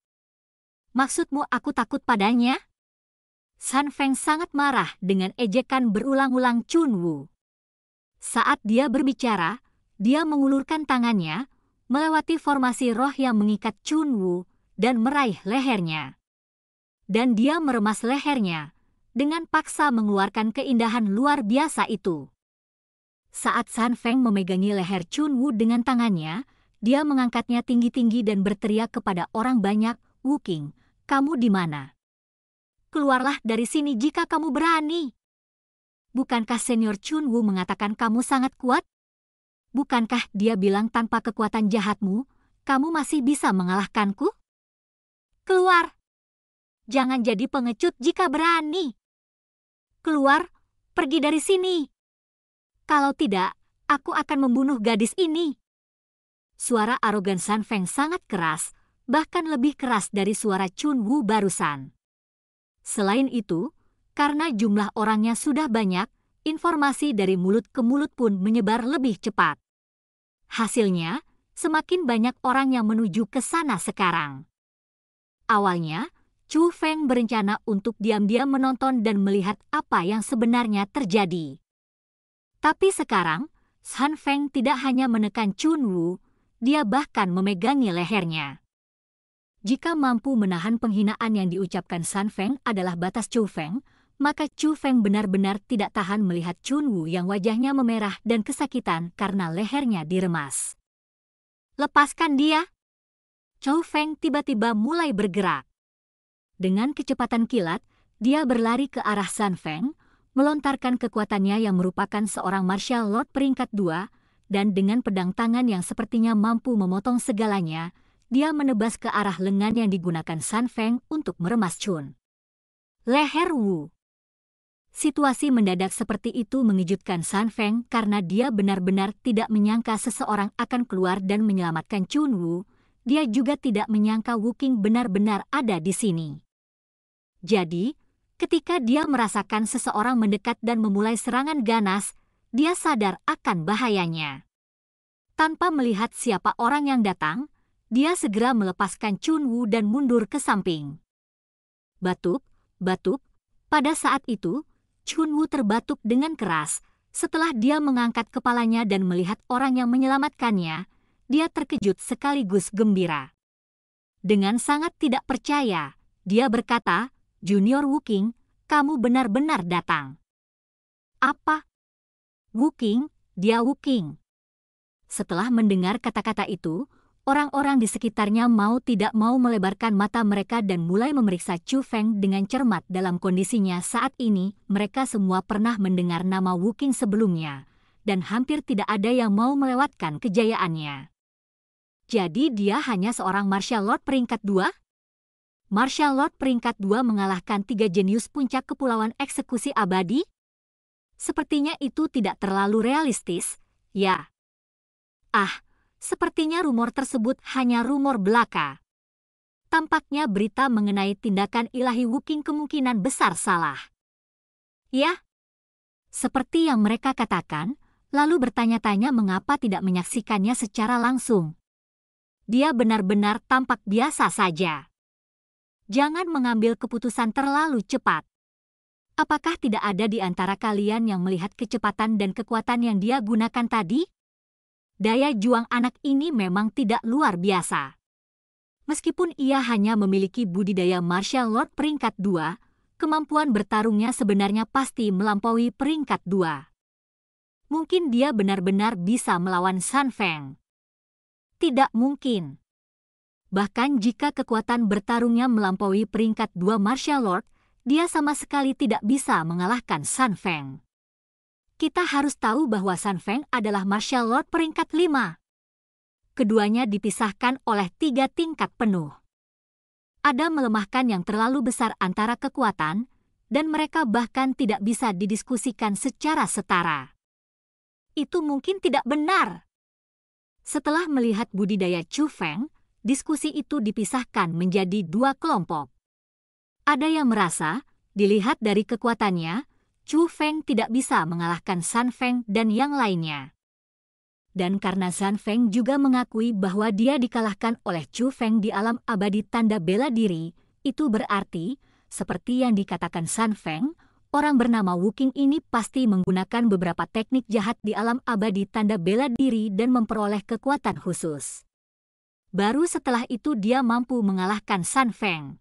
Maksudmu aku takut padanya? San Feng sangat marah dengan ejekan berulang-ulang Chun Wu. Saat dia berbicara, dia mengulurkan tangannya, melewati formasi roh yang mengikat Chun Wu dan meraih lehernya. Dan dia meremas lehernya dengan paksa mengeluarkan keindahan luar biasa itu. Saat San Feng memegangi leher Chun Wu dengan tangannya, dia mengangkatnya tinggi-tinggi dan berteriak kepada orang banyak, Wu King, kamu di mana? Keluarlah dari sini jika kamu berani. Bukankah senior Chun Wu mengatakan kamu sangat kuat? Bukankah dia bilang tanpa kekuatan jahatmu, kamu masih bisa mengalahkanku? Keluar! Jangan jadi pengecut jika berani. Keluar, pergi dari sini. Kalau tidak, aku akan membunuh gadis ini. Suara arogan San Feng sangat keras, bahkan lebih keras dari suara Chun Wu barusan. Selain itu, karena jumlah orangnya sudah banyak, informasi dari mulut ke mulut pun menyebar lebih cepat. Hasilnya, semakin banyak orang yang menuju ke sana sekarang. Awalnya, Chu Feng berencana untuk diam-diam menonton dan melihat apa yang sebenarnya terjadi. Tapi sekarang, San Feng tidak hanya menekan Chun Wu, dia bahkan memegangi lehernya. Jika mampu menahan penghinaan yang diucapkan San Feng adalah batas Chu Feng, maka Chu Feng benar-benar tidak tahan melihat Chun Wu yang wajahnya memerah dan kesakitan karena lehernya diremas. Lepaskan dia! Chu Feng tiba-tiba mulai bergerak. Dengan kecepatan kilat, dia berlari ke arah San Feng, melontarkan kekuatannya yang merupakan seorang martial lord peringkat dua, dan dengan pedang tangan yang sepertinya mampu memotong segalanya, dia menebas ke arah lengan yang digunakan San Feng untuk meremas Chun. Leher Wu. Situasi mendadak seperti itu mengejutkan San Feng karena dia benar-benar tidak menyangka seseorang akan keluar dan menyelamatkan Chun Wu. Dia juga tidak menyangka Wu King benar-benar ada di sini. Jadi, ketika dia merasakan seseorang mendekat dan memulai serangan ganas, dia sadar akan bahayanya. Tanpa melihat siapa orang yang datang, dia segera melepaskan Chun Wu dan mundur ke samping. Batuk, batuk. Pada saat itu, Chun Wu terbatuk dengan keras. Setelah dia mengangkat kepalanya dan melihat orang yang menyelamatkannya, dia terkejut sekaligus gembira. Dengan sangat tidak percaya, dia berkata, Junior Wu King, kamu benar-benar datang. Apa? Wu King, dia Wu King. Setelah mendengar kata-kata itu, Orang-orang di sekitarnya mau tidak mau melebarkan mata mereka dan mulai memeriksa Chu Feng dengan cermat dalam kondisinya saat ini. Mereka semua pernah mendengar nama Wu Qing sebelumnya, dan hampir tidak ada yang mau melewatkan kejayaannya. Jadi dia hanya seorang martial lord peringkat dua? Martial lord peringkat dua mengalahkan tiga jenius puncak kepulauan eksekusi abadi? Sepertinya itu tidak terlalu realistis, ya. Ah, sepertinya rumor tersebut hanya rumor belaka. Tampaknya berita mengenai tindakan ilahi Wuking kemungkinan besar salah. Ya, seperti yang mereka katakan, lalu bertanya-tanya mengapa tidak menyaksikannya secara langsung. Dia benar-benar tampak biasa saja. Jangan mengambil keputusan terlalu cepat. Apakah tidak ada di antara kalian yang melihat kecepatan dan kekuatan yang dia gunakan tadi? daya juang anak ini memang tidak luar biasa. Meskipun ia hanya memiliki budidaya martial lord peringkat 2, kemampuan bertarungnya sebenarnya pasti melampaui peringkat 2. Mungkin dia benar-benar bisa melawan Sun Feng. Tidak mungkin. Bahkan jika kekuatan bertarungnya melampaui peringkat 2 martial lord, dia sama sekali tidak bisa mengalahkan Sun Feng kita harus tahu bahwa San Feng adalah martial lord peringkat lima. Keduanya dipisahkan oleh tiga tingkat penuh. Ada melemahkan yang terlalu besar antara kekuatan, dan mereka bahkan tidak bisa didiskusikan secara setara. Itu mungkin tidak benar. Setelah melihat budidaya Chu Feng, diskusi itu dipisahkan menjadi dua kelompok. Ada yang merasa, dilihat dari kekuatannya, Chu Feng tidak bisa mengalahkan San Feng dan yang lainnya. Dan karena San Feng juga mengakui bahwa dia dikalahkan oleh Chu Feng di alam abadi tanda bela diri, itu berarti, seperti yang dikatakan San Feng, orang bernama Wu Qing ini pasti menggunakan beberapa teknik jahat di alam abadi tanda bela diri dan memperoleh kekuatan khusus. Baru setelah itu dia mampu mengalahkan San Feng.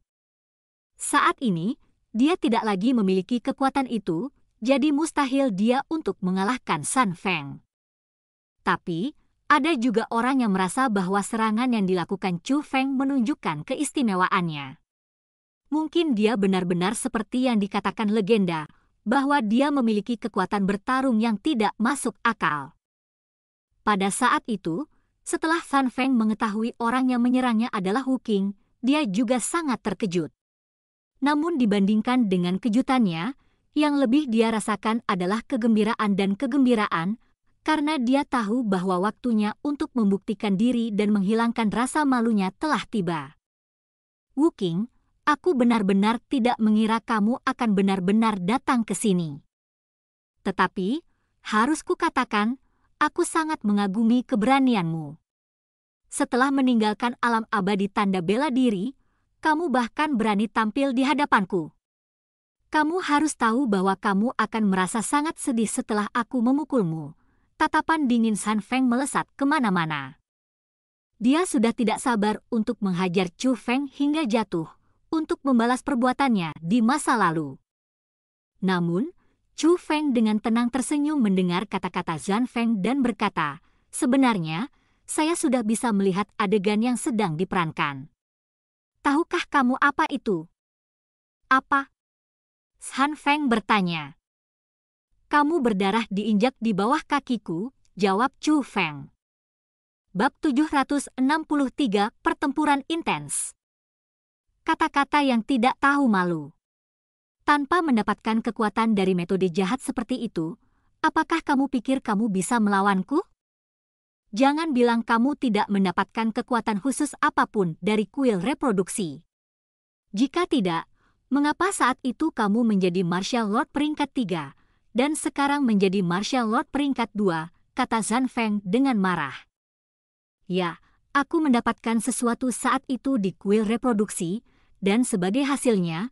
Saat ini, dia tidak lagi memiliki kekuatan itu, jadi mustahil dia untuk mengalahkan San Feng. Tapi, ada juga orang yang merasa bahwa serangan yang dilakukan Chu Feng menunjukkan keistimewaannya. Mungkin dia benar-benar seperti yang dikatakan legenda, bahwa dia memiliki kekuatan bertarung yang tidak masuk akal. Pada saat itu, setelah San Feng mengetahui orang yang menyerangnya adalah Hu King, dia juga sangat terkejut namun dibandingkan dengan kejutannya, yang lebih dia rasakan adalah kegembiraan dan kegembiraan, karena dia tahu bahwa waktunya untuk membuktikan diri dan menghilangkan rasa malunya telah tiba. Wu Qing, aku benar-benar tidak mengira kamu akan benar-benar datang ke sini. Tetapi, harus kukatakan, aku sangat mengagumi keberanianmu. Setelah meninggalkan alam abadi tanda bela diri, kamu bahkan berani tampil di hadapanku. Kamu harus tahu bahwa kamu akan merasa sangat sedih setelah aku memukulmu. Tatapan dingin San Feng melesat kemana-mana. Dia sudah tidak sabar untuk menghajar Chu Feng hingga jatuh untuk membalas perbuatannya di masa lalu. Namun, Chu Feng dengan tenang tersenyum mendengar kata-kata Zhan Feng dan berkata, Sebenarnya, saya sudah bisa melihat adegan yang sedang diperankan. Tahukah kamu apa itu? Apa? Han Feng bertanya. Kamu berdarah diinjak di bawah kakiku, jawab Chu Feng. Bab 763 Pertempuran Intens Kata-kata yang tidak tahu malu Tanpa mendapatkan kekuatan dari metode jahat seperti itu, apakah kamu pikir kamu bisa melawanku? jangan bilang kamu tidak mendapatkan kekuatan khusus apapun dari kuil reproduksi. Jika tidak, mengapa saat itu kamu menjadi Martial Lord peringkat 3 dan sekarang menjadi Martial Lord peringkat 2, kata Zhan Feng dengan marah. Ya, aku mendapatkan sesuatu saat itu di kuil reproduksi, dan sebagai hasilnya,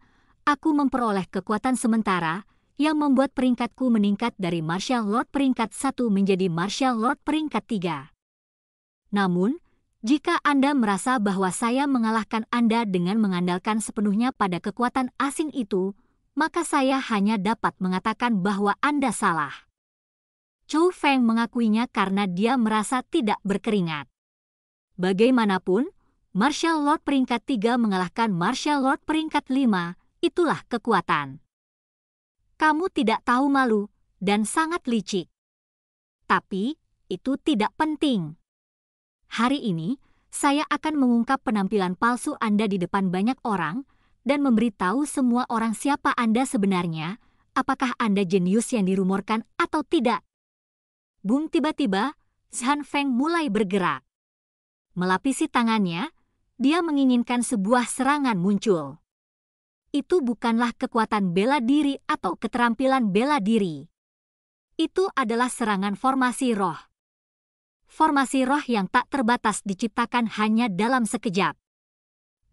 aku memperoleh kekuatan sementara, yang membuat peringkatku meningkat dari Martial Lord peringkat 1 menjadi Martial Lord peringkat 3. Namun, jika Anda merasa bahwa saya mengalahkan Anda dengan mengandalkan sepenuhnya pada kekuatan asing itu, maka saya hanya dapat mengatakan bahwa Anda salah. Chou Feng mengakuinya karena dia merasa tidak berkeringat. Bagaimanapun, Martial Lord peringkat 3 mengalahkan Martial Lord peringkat 5, itulah kekuatan. Kamu tidak tahu malu dan sangat licik. Tapi itu tidak penting. Hari ini, saya akan mengungkap penampilan palsu Anda di depan banyak orang dan memberitahu semua orang siapa Anda sebenarnya, apakah Anda jenius yang dirumorkan atau tidak. Bung tiba-tiba, Zhan Feng mulai bergerak. Melapisi tangannya, dia menginginkan sebuah serangan muncul itu bukanlah kekuatan bela diri atau keterampilan bela diri. Itu adalah serangan formasi roh. Formasi roh yang tak terbatas diciptakan hanya dalam sekejap.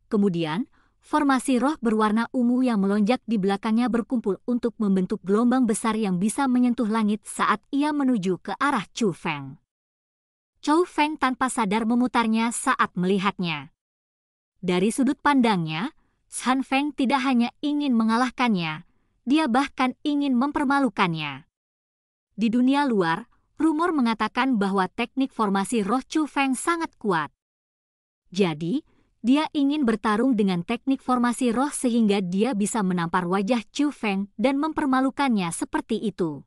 Kemudian, formasi roh berwarna ungu yang melonjak di belakangnya berkumpul untuk membentuk gelombang besar yang bisa menyentuh langit saat ia menuju ke arah Chu Feng. Chou Feng tanpa sadar memutarnya saat melihatnya. Dari sudut pandangnya, San Feng tidak hanya ingin mengalahkannya, dia bahkan ingin mempermalukannya. Di dunia luar, rumor mengatakan bahwa teknik formasi roh Chu Feng sangat kuat. Jadi, dia ingin bertarung dengan teknik formasi roh sehingga dia bisa menampar wajah Chu Feng dan mempermalukannya seperti itu.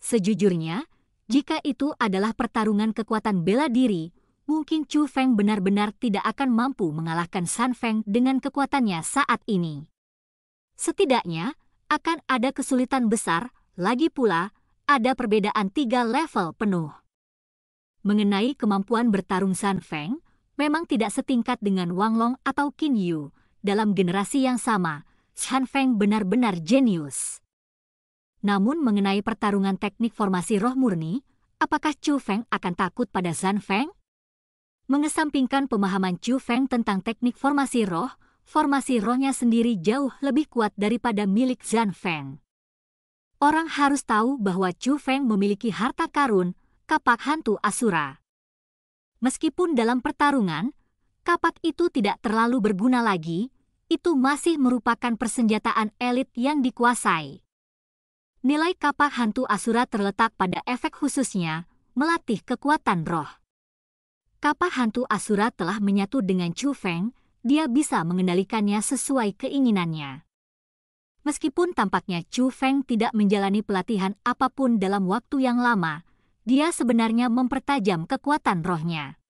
Sejujurnya, jika itu adalah pertarungan kekuatan bela diri, mungkin Chu Feng benar-benar tidak akan mampu mengalahkan San Feng dengan kekuatannya saat ini. Setidaknya, akan ada kesulitan besar, lagi pula, ada perbedaan tiga level penuh. Mengenai kemampuan bertarung San Feng, memang tidak setingkat dengan Wang Long atau Qin Yu. Dalam generasi yang sama, San Feng benar-benar jenius. Namun mengenai pertarungan teknik formasi roh murni, apakah Chu Feng akan takut pada San Feng? mengesampingkan pemahaman Chu Feng tentang teknik formasi roh, formasi rohnya sendiri jauh lebih kuat daripada milik Zhan Feng. Orang harus tahu bahwa Chu Feng memiliki harta karun, kapak hantu Asura. Meskipun dalam pertarungan, kapak itu tidak terlalu berguna lagi, itu masih merupakan persenjataan elit yang dikuasai. Nilai kapak hantu Asura terletak pada efek khususnya, melatih kekuatan roh kapal hantu Asura telah menyatu dengan Chu Feng, dia bisa mengendalikannya sesuai keinginannya. Meskipun tampaknya Chu Feng tidak menjalani pelatihan apapun dalam waktu yang lama, dia sebenarnya mempertajam kekuatan rohnya.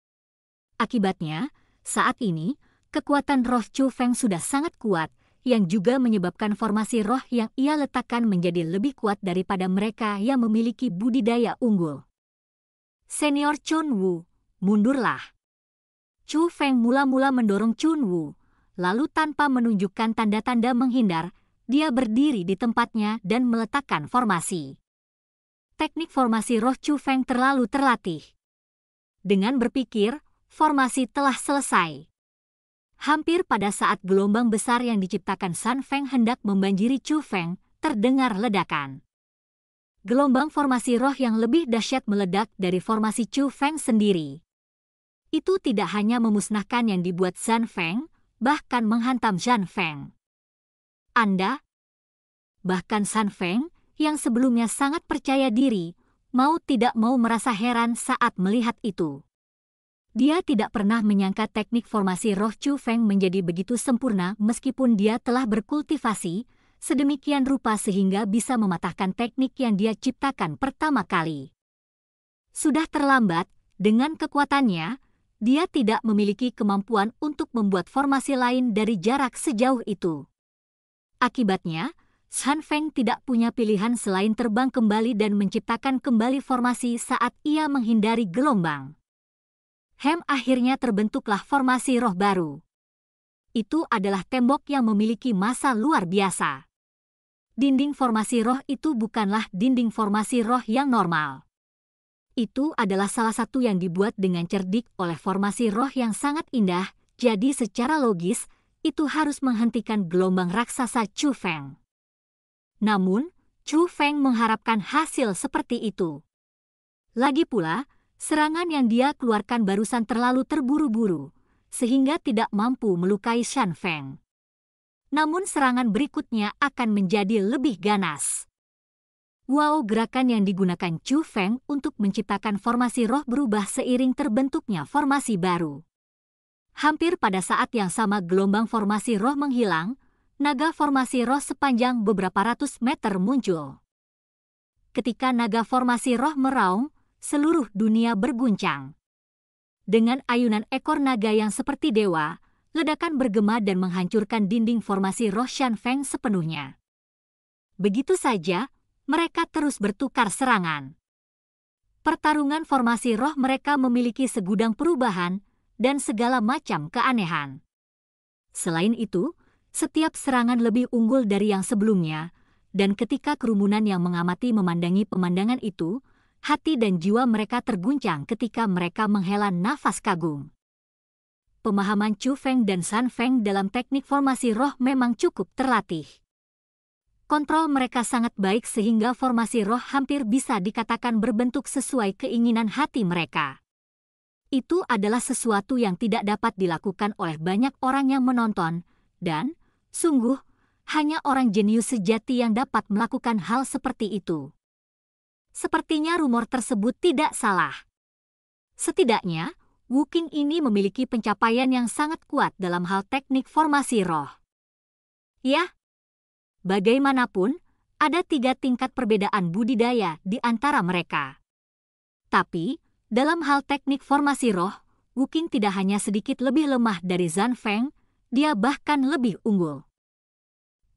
Akibatnya, saat ini, kekuatan roh Chu Feng sudah sangat kuat, yang juga menyebabkan formasi roh yang ia letakkan menjadi lebih kuat daripada mereka yang memiliki budidaya unggul. Senior Chun Wu mundurlah. Chu Feng mula-mula mendorong Chun Wu, lalu tanpa menunjukkan tanda-tanda menghindar, dia berdiri di tempatnya dan meletakkan formasi. Teknik formasi roh Chu Feng terlalu terlatih. Dengan berpikir, formasi telah selesai. Hampir pada saat gelombang besar yang diciptakan San Feng hendak membanjiri Chu Feng, terdengar ledakan. Gelombang formasi roh yang lebih dahsyat meledak dari formasi Chu Feng sendiri itu tidak hanya memusnahkan yang dibuat Zhan Feng, bahkan menghantam Zhan Feng. Anda, bahkan Zhan Feng, yang sebelumnya sangat percaya diri, mau tidak mau merasa heran saat melihat itu. Dia tidak pernah menyangka teknik formasi roh Chu Feng menjadi begitu sempurna meskipun dia telah berkultivasi, sedemikian rupa sehingga bisa mematahkan teknik yang dia ciptakan pertama kali. Sudah terlambat, dengan kekuatannya, dia tidak memiliki kemampuan untuk membuat formasi lain dari jarak sejauh itu. Akibatnya, Sun Feng tidak punya pilihan selain terbang kembali dan menciptakan kembali formasi saat ia menghindari gelombang. Hem akhirnya terbentuklah formasi roh baru. Itu adalah tembok yang memiliki masa luar biasa. Dinding formasi roh itu bukanlah dinding formasi roh yang normal itu adalah salah satu yang dibuat dengan cerdik oleh formasi roh yang sangat indah, jadi secara logis, itu harus menghentikan gelombang raksasa Chu Feng. Namun, Chu Feng mengharapkan hasil seperti itu. Lagi pula, serangan yang dia keluarkan barusan terlalu terburu-buru, sehingga tidak mampu melukai Shan Feng. Namun serangan berikutnya akan menjadi lebih ganas. Wow gerakan yang digunakan Chu Feng untuk menciptakan formasi roh berubah seiring terbentuknya formasi baru. Hampir pada saat yang sama gelombang formasi roh menghilang, naga formasi roh sepanjang beberapa ratus meter muncul. Ketika naga formasi roh meraung, seluruh dunia berguncang. Dengan ayunan ekor naga yang seperti dewa, ledakan bergema dan menghancurkan dinding formasi roh Shan Feng sepenuhnya. Begitu saja, mereka terus bertukar serangan. Pertarungan formasi roh mereka memiliki segudang perubahan dan segala macam keanehan. Selain itu, setiap serangan lebih unggul dari yang sebelumnya, dan ketika kerumunan yang mengamati memandangi pemandangan itu, hati dan jiwa mereka terguncang ketika mereka menghela nafas kagum. Pemahaman Chu Feng dan San Feng dalam teknik formasi roh memang cukup terlatih kontrol mereka sangat baik sehingga formasi roh hampir bisa dikatakan berbentuk sesuai keinginan hati mereka. Itu adalah sesuatu yang tidak dapat dilakukan oleh banyak orang yang menonton, dan, sungguh, hanya orang jenius sejati yang dapat melakukan hal seperti itu. Sepertinya rumor tersebut tidak salah. Setidaknya, Wuking ini memiliki pencapaian yang sangat kuat dalam hal teknik formasi roh. Ya, Bagaimanapun, ada tiga tingkat perbedaan budidaya di antara mereka. Tapi, dalam hal teknik formasi roh, Wuking tidak hanya sedikit lebih lemah dari Zan Feng, dia bahkan lebih unggul.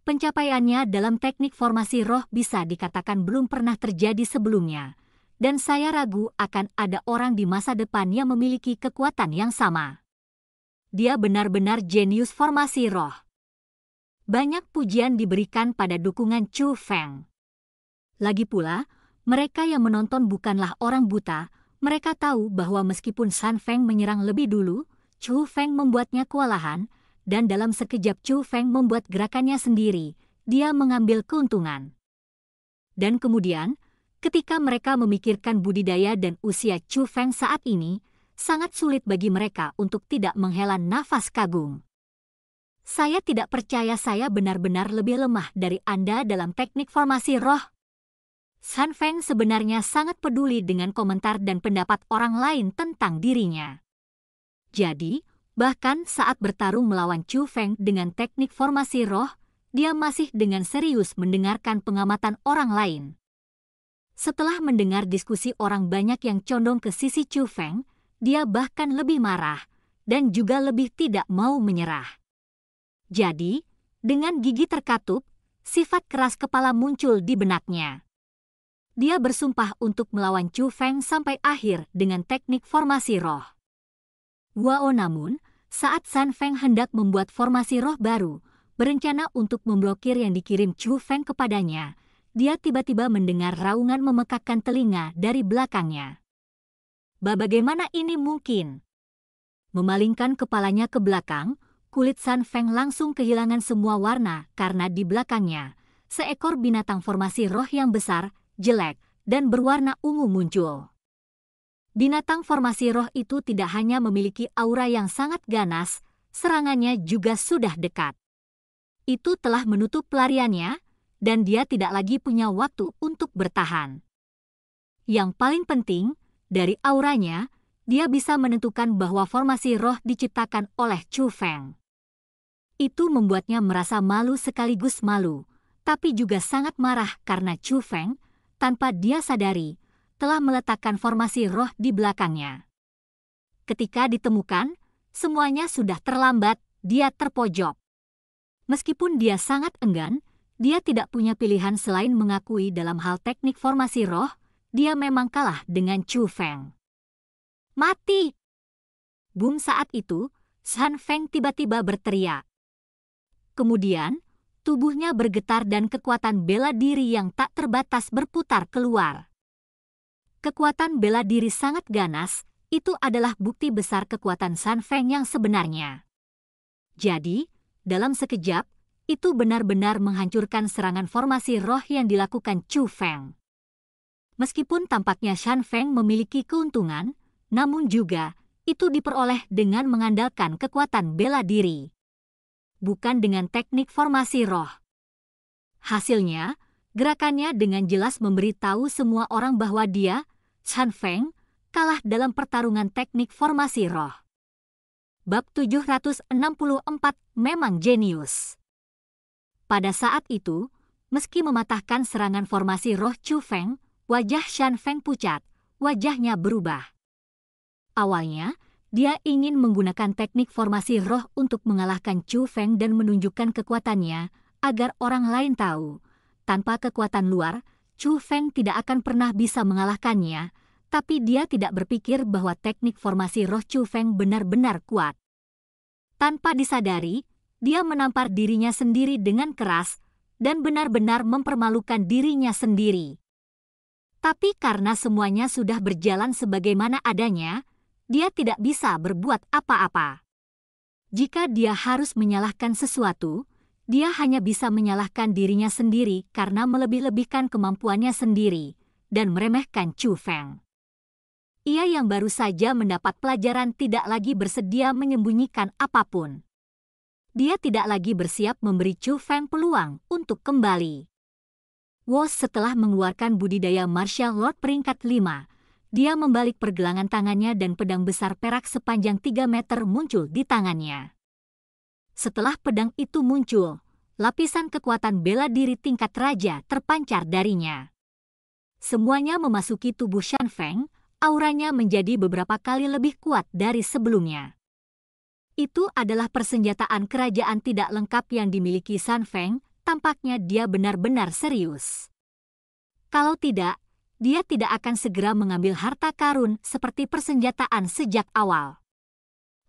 Pencapaiannya dalam teknik formasi roh bisa dikatakan belum pernah terjadi sebelumnya, dan saya ragu akan ada orang di masa depan yang memiliki kekuatan yang sama. Dia benar-benar jenius formasi roh banyak pujian diberikan pada dukungan Chu Feng. Lagi pula, mereka yang menonton bukanlah orang buta, mereka tahu bahwa meskipun San Feng menyerang lebih dulu, Chu Feng membuatnya kewalahan, dan dalam sekejap Chu Feng membuat gerakannya sendiri, dia mengambil keuntungan. Dan kemudian, ketika mereka memikirkan budidaya dan usia Chu Feng saat ini, sangat sulit bagi mereka untuk tidak menghela nafas kagum. Saya tidak percaya saya benar-benar lebih lemah dari Anda dalam teknik formasi roh. San Feng sebenarnya sangat peduli dengan komentar dan pendapat orang lain tentang dirinya. Jadi, bahkan saat bertarung melawan Chu Feng dengan teknik formasi roh, dia masih dengan serius mendengarkan pengamatan orang lain. Setelah mendengar diskusi orang banyak yang condong ke sisi Chu Feng, dia bahkan lebih marah dan juga lebih tidak mau menyerah. Jadi, dengan gigi terkatup, sifat keras kepala muncul di benaknya. Dia bersumpah untuk melawan Chu Feng sampai akhir dengan teknik formasi roh. Guo namun, saat San Feng hendak membuat formasi roh baru, berencana untuk memblokir yang dikirim Chu Feng kepadanya, dia tiba-tiba mendengar raungan memekakkan telinga dari belakangnya. Bagaimana ini mungkin? Memalingkan kepalanya ke belakang, kulit San Feng langsung kehilangan semua warna karena di belakangnya, seekor binatang formasi roh yang besar, jelek, dan berwarna ungu muncul. Binatang formasi roh itu tidak hanya memiliki aura yang sangat ganas, serangannya juga sudah dekat. Itu telah menutup pelariannya, dan dia tidak lagi punya waktu untuk bertahan. Yang paling penting, dari auranya, dia bisa menentukan bahwa formasi roh diciptakan oleh Chu Feng. Itu membuatnya merasa malu sekaligus malu, tapi juga sangat marah karena Chu Feng, tanpa dia sadari, telah meletakkan formasi roh di belakangnya. Ketika ditemukan, semuanya sudah terlambat, dia terpojok. Meskipun dia sangat enggan, dia tidak punya pilihan selain mengakui dalam hal teknik formasi roh, dia memang kalah dengan Chu Feng. Mati! Bung saat itu, San Feng tiba-tiba berteriak. Kemudian, tubuhnya bergetar dan kekuatan bela diri yang tak terbatas berputar keluar. Kekuatan bela diri sangat ganas, itu adalah bukti besar kekuatan San Feng yang sebenarnya. Jadi, dalam sekejap, itu benar-benar menghancurkan serangan formasi roh yang dilakukan Chu Feng. Meskipun tampaknya Shan Feng memiliki keuntungan, namun juga itu diperoleh dengan mengandalkan kekuatan bela diri bukan dengan teknik formasi roh. Hasilnya, gerakannya dengan jelas memberitahu semua orang bahwa dia, Chan Feng, kalah dalam pertarungan teknik formasi roh. Bab 764 memang jenius. Pada saat itu, meski mematahkan serangan formasi roh Chu Feng, wajah Shan Feng pucat, wajahnya berubah. Awalnya, dia ingin menggunakan teknik formasi roh untuk mengalahkan Chu Feng dan menunjukkan kekuatannya agar orang lain tahu. Tanpa kekuatan luar, Chu Feng tidak akan pernah bisa mengalahkannya, tapi dia tidak berpikir bahwa teknik formasi roh Chu Feng benar-benar kuat. Tanpa disadari, dia menampar dirinya sendiri dengan keras dan benar-benar mempermalukan dirinya sendiri. Tapi karena semuanya sudah berjalan sebagaimana adanya, dia tidak bisa berbuat apa-apa. Jika dia harus menyalahkan sesuatu, dia hanya bisa menyalahkan dirinya sendiri karena melebih-lebihkan kemampuannya sendiri dan meremehkan Chu Feng. Ia yang baru saja mendapat pelajaran tidak lagi bersedia menyembunyikan apapun. Dia tidak lagi bersiap memberi Chu Feng peluang untuk kembali. Wo setelah mengeluarkan budidaya martial lord peringkat 5, dia membalik pergelangan tangannya dan pedang besar perak sepanjang 3 meter muncul di tangannya. Setelah pedang itu muncul, lapisan kekuatan bela diri tingkat raja terpancar darinya. Semuanya memasuki tubuh Shan Feng, auranya menjadi beberapa kali lebih kuat dari sebelumnya. Itu adalah persenjataan kerajaan tidak lengkap yang dimiliki Shan Feng, tampaknya dia benar-benar serius. Kalau tidak, dia tidak akan segera mengambil harta karun seperti persenjataan sejak awal.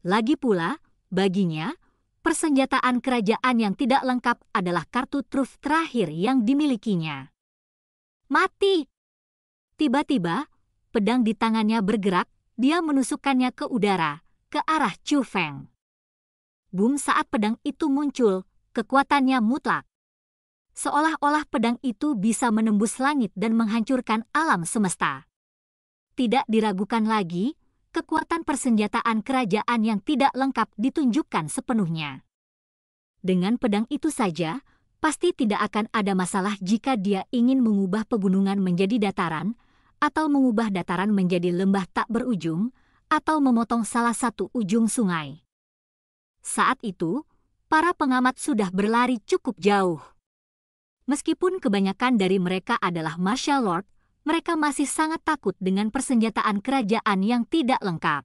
Lagi pula, baginya, persenjataan kerajaan yang tidak lengkap adalah kartu truf terakhir yang dimilikinya. Mati! Tiba-tiba, pedang di tangannya bergerak, dia menusukkannya ke udara, ke arah Chu Feng. Bung saat pedang itu muncul, kekuatannya mutlak seolah-olah pedang itu bisa menembus langit dan menghancurkan alam semesta. Tidak diragukan lagi, kekuatan persenjataan kerajaan yang tidak lengkap ditunjukkan sepenuhnya. Dengan pedang itu saja, pasti tidak akan ada masalah jika dia ingin mengubah pegunungan menjadi dataran, atau mengubah dataran menjadi lembah tak berujung, atau memotong salah satu ujung sungai. Saat itu, para pengamat sudah berlari cukup jauh. Meskipun kebanyakan dari mereka adalah martial lord, mereka masih sangat takut dengan persenjataan kerajaan yang tidak lengkap.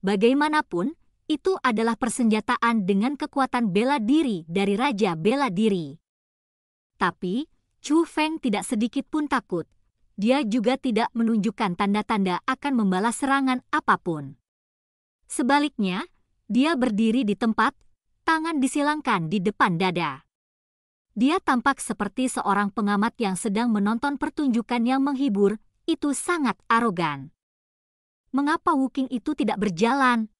Bagaimanapun, itu adalah persenjataan dengan kekuatan bela diri dari Raja Bela Diri. Tapi, Chu Feng tidak sedikit pun takut. Dia juga tidak menunjukkan tanda-tanda akan membalas serangan apapun. Sebaliknya, dia berdiri di tempat, tangan disilangkan di depan dada. Dia tampak seperti seorang pengamat yang sedang menonton pertunjukan yang menghibur, itu sangat arogan. Mengapa Wuking itu tidak berjalan?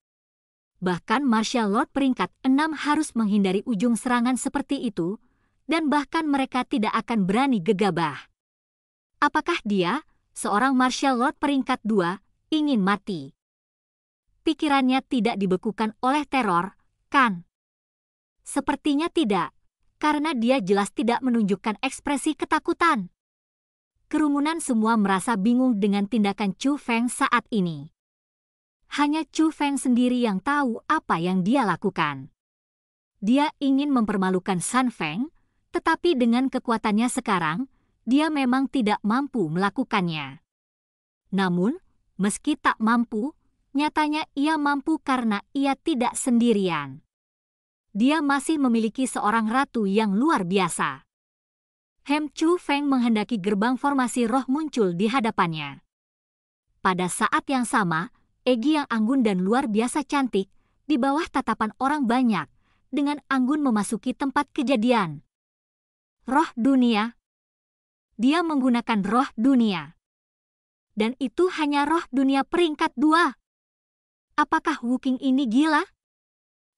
Bahkan Martial Lord peringkat enam harus menghindari ujung serangan seperti itu, dan bahkan mereka tidak akan berani gegabah. Apakah dia, seorang Martial Lord peringkat dua, ingin mati? Pikirannya tidak dibekukan oleh teror, kan? Sepertinya tidak karena dia jelas tidak menunjukkan ekspresi ketakutan. Kerumunan semua merasa bingung dengan tindakan Chu Feng saat ini. Hanya Chu Feng sendiri yang tahu apa yang dia lakukan. Dia ingin mempermalukan Sun Feng, tetapi dengan kekuatannya sekarang, dia memang tidak mampu melakukannya. Namun, meski tak mampu, nyatanya ia mampu karena ia tidak sendirian dia masih memiliki seorang ratu yang luar biasa. Hem Chu Feng menghendaki gerbang formasi roh muncul di hadapannya. Pada saat yang sama, Egi yang anggun dan luar biasa cantik, di bawah tatapan orang banyak, dengan anggun memasuki tempat kejadian. Roh dunia. Dia menggunakan roh dunia. Dan itu hanya roh dunia peringkat dua. Apakah Wuking ini gila?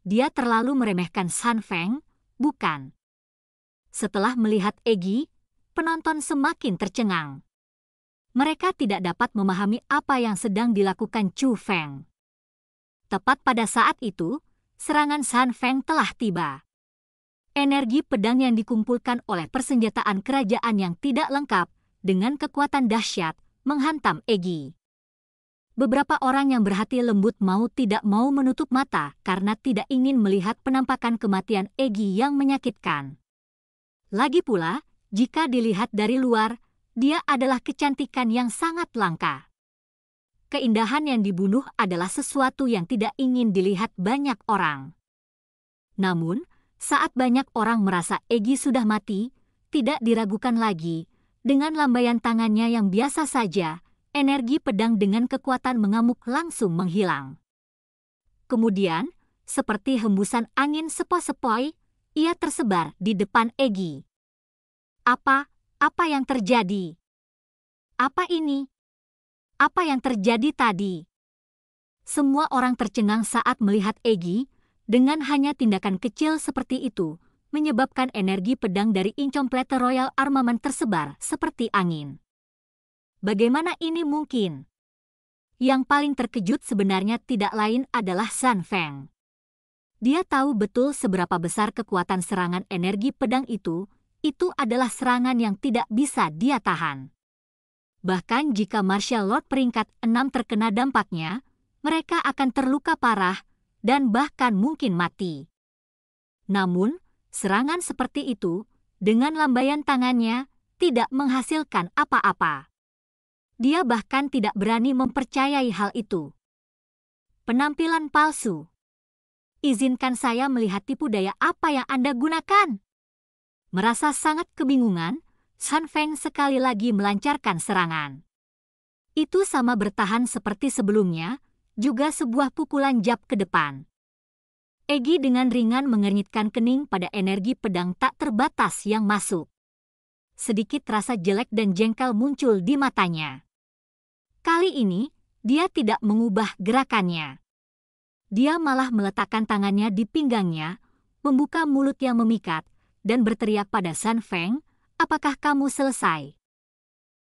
dia terlalu meremehkan San Feng, bukan? Setelah melihat Egi, penonton semakin tercengang. Mereka tidak dapat memahami apa yang sedang dilakukan Chu Feng. Tepat pada saat itu, serangan San Feng telah tiba. Energi pedang yang dikumpulkan oleh persenjataan kerajaan yang tidak lengkap dengan kekuatan dahsyat menghantam Egi beberapa orang yang berhati lembut mau tidak mau menutup mata karena tidak ingin melihat penampakan kematian Egi yang menyakitkan. Lagi pula, jika dilihat dari luar, dia adalah kecantikan yang sangat langka. Keindahan yang dibunuh adalah sesuatu yang tidak ingin dilihat banyak orang. Namun, saat banyak orang merasa Egi sudah mati, tidak diragukan lagi, dengan lambaian tangannya yang biasa saja, energi pedang dengan kekuatan mengamuk langsung menghilang. Kemudian, seperti hembusan angin sepoi-sepoi, ia tersebar di depan Egi. Apa, apa yang terjadi? Apa ini? Apa yang terjadi tadi? Semua orang tercengang saat melihat Egi, dengan hanya tindakan kecil seperti itu, menyebabkan energi pedang dari Incomplete Royal Armament tersebar seperti angin. Bagaimana ini mungkin? Yang paling terkejut sebenarnya tidak lain adalah San Feng. Dia tahu betul seberapa besar kekuatan serangan energi pedang itu, itu adalah serangan yang tidak bisa dia tahan. Bahkan jika Martial Lord peringkat 6 terkena dampaknya, mereka akan terluka parah dan bahkan mungkin mati. Namun, serangan seperti itu, dengan lambaian tangannya, tidak menghasilkan apa-apa. Dia bahkan tidak berani mempercayai hal itu. Penampilan palsu. Izinkan saya melihat tipu daya apa yang Anda gunakan. Merasa sangat kebingungan, Sun Feng sekali lagi melancarkan serangan. Itu sama bertahan seperti sebelumnya, juga sebuah pukulan jab ke depan. Egi dengan ringan mengernyitkan kening pada energi pedang tak terbatas yang masuk sedikit rasa jelek dan jengkel muncul di matanya. Kali ini, dia tidak mengubah gerakannya. Dia malah meletakkan tangannya di pinggangnya, membuka mulut yang memikat, dan berteriak pada San Feng, apakah kamu selesai?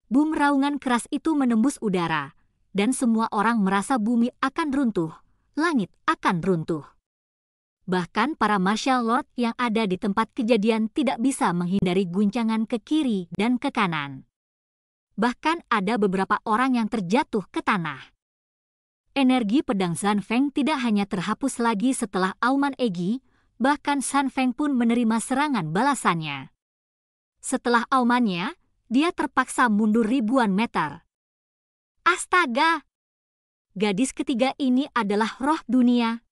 Bum raungan keras itu menembus udara, dan semua orang merasa bumi akan runtuh, langit akan runtuh bahkan para martial lord yang ada di tempat kejadian tidak bisa menghindari guncangan ke kiri dan ke kanan. Bahkan ada beberapa orang yang terjatuh ke tanah. Energi pedang Feng tidak hanya terhapus lagi setelah auman Egi, bahkan Feng pun menerima serangan balasannya. Setelah aumannya, dia terpaksa mundur ribuan meter. Astaga! Gadis ketiga ini adalah roh dunia,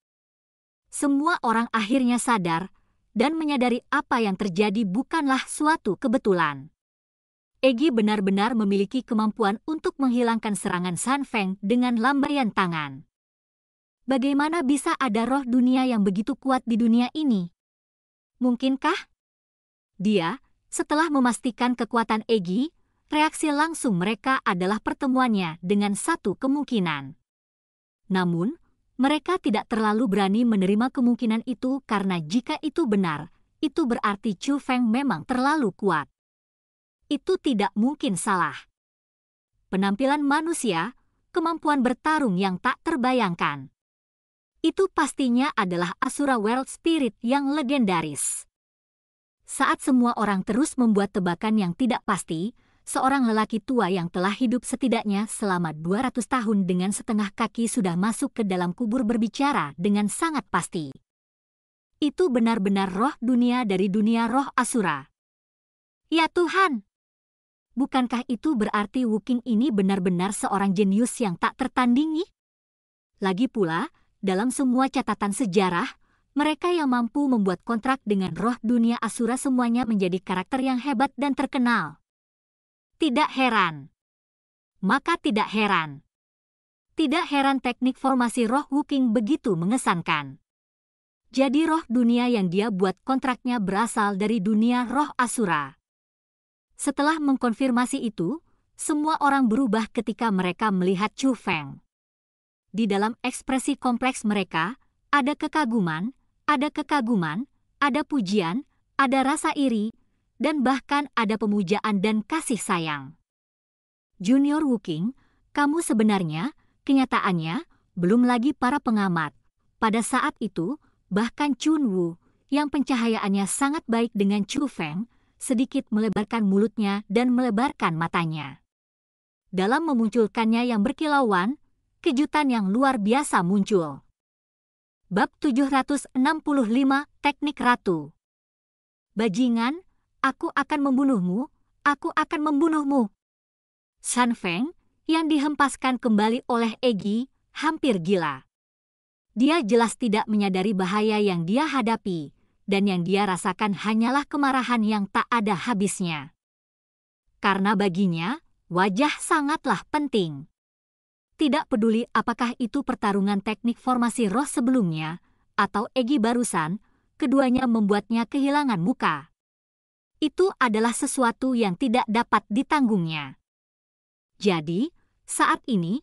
semua orang akhirnya sadar dan menyadari apa yang terjadi bukanlah suatu kebetulan. Egi benar-benar memiliki kemampuan untuk menghilangkan serangan San Feng dengan lambaian tangan. Bagaimana bisa ada roh dunia yang begitu kuat di dunia ini? Mungkinkah? Dia, setelah memastikan kekuatan Egi, reaksi langsung mereka adalah pertemuannya dengan satu kemungkinan. Namun, mereka tidak terlalu berani menerima kemungkinan itu karena jika itu benar, itu berarti Chu Feng memang terlalu kuat. Itu tidak mungkin salah. Penampilan manusia, kemampuan bertarung yang tak terbayangkan. Itu pastinya adalah Asura World Spirit yang legendaris. Saat semua orang terus membuat tebakan yang tidak pasti, seorang lelaki tua yang telah hidup setidaknya selama 200 tahun dengan setengah kaki sudah masuk ke dalam kubur berbicara dengan sangat pasti. Itu benar-benar roh dunia dari dunia roh asura. Ya Tuhan! Bukankah itu berarti Wuking ini benar-benar seorang jenius yang tak tertandingi? Lagi pula, dalam semua catatan sejarah, mereka yang mampu membuat kontrak dengan roh dunia Asura semuanya menjadi karakter yang hebat dan terkenal. Tidak heran. Maka tidak heran. Tidak heran teknik formasi roh Wuking begitu mengesankan. Jadi roh dunia yang dia buat kontraknya berasal dari dunia roh Asura. Setelah mengkonfirmasi itu, semua orang berubah ketika mereka melihat Chu Feng. Di dalam ekspresi kompleks mereka, ada kekaguman, ada kekaguman, ada pujian, ada rasa iri, dan bahkan ada pemujaan dan kasih sayang. Junior Wuking, kamu sebenarnya, kenyataannya, belum lagi para pengamat. Pada saat itu, bahkan Chun Wu, yang pencahayaannya sangat baik dengan Chu Feng, sedikit melebarkan mulutnya dan melebarkan matanya. Dalam memunculkannya yang berkilauan, kejutan yang luar biasa muncul. Bab 765 Teknik Ratu Bajingan, Aku akan membunuhmu, aku akan membunuhmu. San Feng, yang dihempaskan kembali oleh Egi, hampir gila. Dia jelas tidak menyadari bahaya yang dia hadapi, dan yang dia rasakan hanyalah kemarahan yang tak ada habisnya. Karena baginya, wajah sangatlah penting. Tidak peduli apakah itu pertarungan teknik formasi roh sebelumnya, atau Egi barusan, keduanya membuatnya kehilangan muka itu adalah sesuatu yang tidak dapat ditanggungnya. Jadi, saat ini,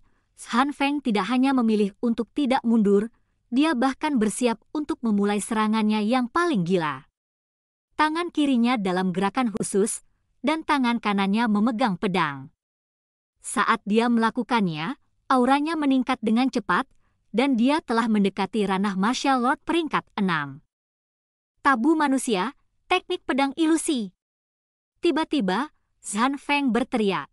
Han Feng tidak hanya memilih untuk tidak mundur, dia bahkan bersiap untuk memulai serangannya yang paling gila. Tangan kirinya dalam gerakan khusus, dan tangan kanannya memegang pedang. Saat dia melakukannya, auranya meningkat dengan cepat, dan dia telah mendekati ranah martial lord peringkat 6. Tabu manusia, teknik pedang ilusi. Tiba-tiba, Zhan Feng berteriak.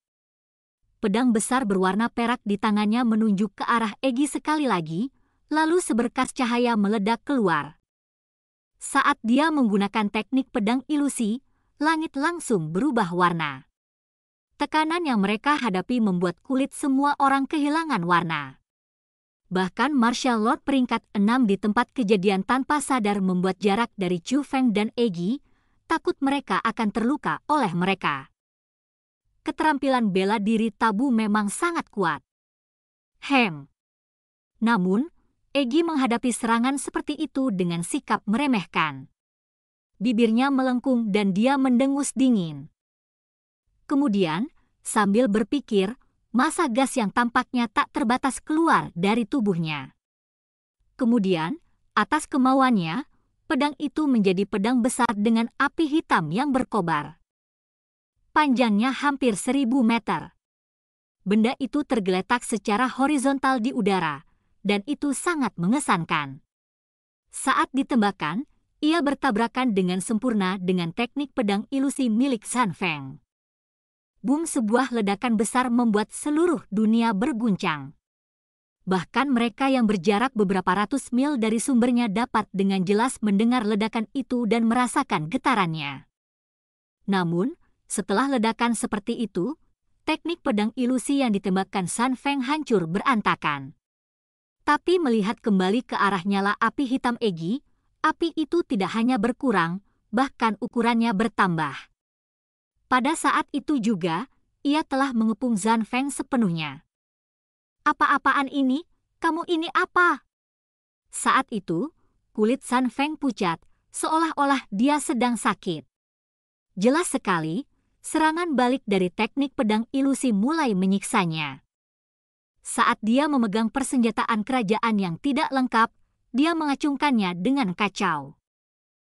Pedang besar berwarna perak di tangannya menunjuk ke arah Egi sekali lagi, lalu seberkas cahaya meledak keluar. Saat dia menggunakan teknik pedang ilusi, langit langsung berubah warna. Tekanan yang mereka hadapi membuat kulit semua orang kehilangan warna. Bahkan Martial Lord peringkat 6 di tempat kejadian tanpa sadar membuat jarak dari Chu Feng dan Egi, takut mereka akan terluka oleh mereka. Keterampilan bela diri tabu memang sangat kuat. Hem. Namun, Egi menghadapi serangan seperti itu dengan sikap meremehkan. Bibirnya melengkung dan dia mendengus dingin. Kemudian, sambil berpikir, masa gas yang tampaknya tak terbatas keluar dari tubuhnya. Kemudian, atas kemauannya, pedang itu menjadi pedang besar dengan api hitam yang berkobar. Panjangnya hampir seribu meter. Benda itu tergeletak secara horizontal di udara, dan itu sangat mengesankan. Saat ditembakkan, ia bertabrakan dengan sempurna dengan teknik pedang ilusi milik San Feng boom sebuah ledakan besar membuat seluruh dunia berguncang. Bahkan mereka yang berjarak beberapa ratus mil dari sumbernya dapat dengan jelas mendengar ledakan itu dan merasakan getarannya. Namun, setelah ledakan seperti itu, teknik pedang ilusi yang ditembakkan San Feng hancur berantakan. Tapi melihat kembali ke arah nyala api hitam Egi, api itu tidak hanya berkurang, bahkan ukurannya bertambah. Pada saat itu juga, ia telah mengepung Zan Feng sepenuhnya. Apa-apaan ini? Kamu ini apa? Saat itu, kulit Zan Feng pucat, seolah-olah dia sedang sakit. Jelas sekali, serangan balik dari teknik pedang ilusi mulai menyiksanya. Saat dia memegang persenjataan kerajaan yang tidak lengkap, dia mengacungkannya dengan kacau.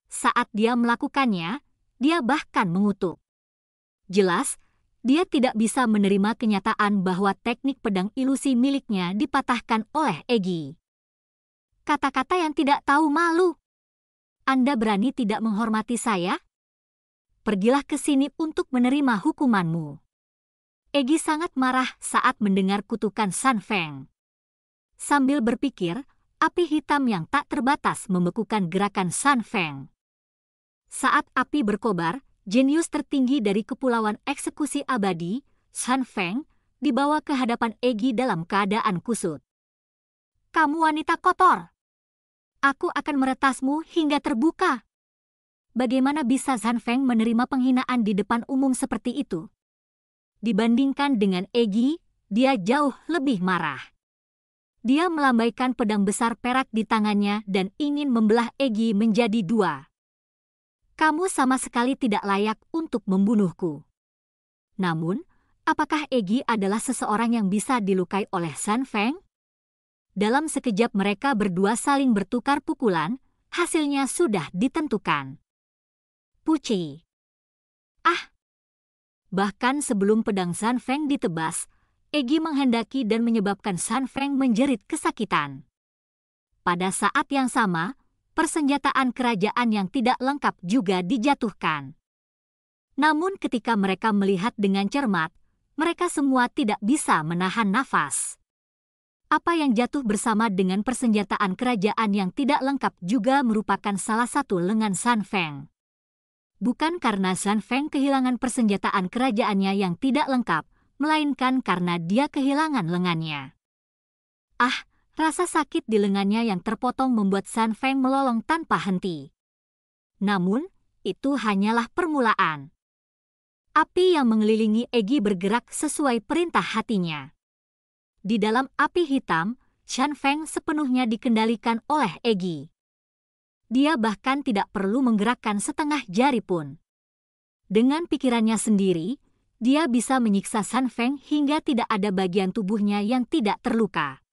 Saat dia melakukannya, dia bahkan mengutuk. Jelas, dia tidak bisa menerima kenyataan bahwa teknik pedang ilusi miliknya dipatahkan oleh Egi. Kata-kata yang tidak tahu malu. Anda berani tidak menghormati saya? Pergilah ke sini untuk menerima hukumanmu. Egi sangat marah saat mendengar kutukan San Feng. Sambil berpikir, api hitam yang tak terbatas membekukan gerakan San Feng. Saat api berkobar, jenius tertinggi dari Kepulauan Eksekusi Abadi, Sun Feng, dibawa ke hadapan Egi dalam keadaan kusut. Kamu wanita kotor. Aku akan meretasmu hingga terbuka. Bagaimana bisa Zhan Feng menerima penghinaan di depan umum seperti itu? Dibandingkan dengan Egi, dia jauh lebih marah. Dia melambaikan pedang besar perak di tangannya dan ingin membelah Egi menjadi dua kamu sama sekali tidak layak untuk membunuhku. Namun, apakah Egi adalah seseorang yang bisa dilukai oleh San Feng? Dalam sekejap mereka berdua saling bertukar pukulan, hasilnya sudah ditentukan. Puci. Ah! Bahkan sebelum pedang San Feng ditebas, Egi menghendaki dan menyebabkan San Feng menjerit kesakitan. Pada saat yang sama, persenjataan kerajaan yang tidak lengkap juga dijatuhkan. Namun ketika mereka melihat dengan cermat, mereka semua tidak bisa menahan nafas. Apa yang jatuh bersama dengan persenjataan kerajaan yang tidak lengkap juga merupakan salah satu lengan San Feng. Bukan karena San Feng kehilangan persenjataan kerajaannya yang tidak lengkap, melainkan karena dia kehilangan lengannya. Ah, Rasa sakit di lengannya yang terpotong membuat San Feng melolong tanpa henti. Namun, itu hanyalah permulaan. Api yang mengelilingi Egi bergerak sesuai perintah hatinya. Di dalam api hitam, Shan Feng sepenuhnya dikendalikan oleh Egi. Dia bahkan tidak perlu menggerakkan setengah jari pun. Dengan pikirannya sendiri, dia bisa menyiksa San Feng hingga tidak ada bagian tubuhnya yang tidak terluka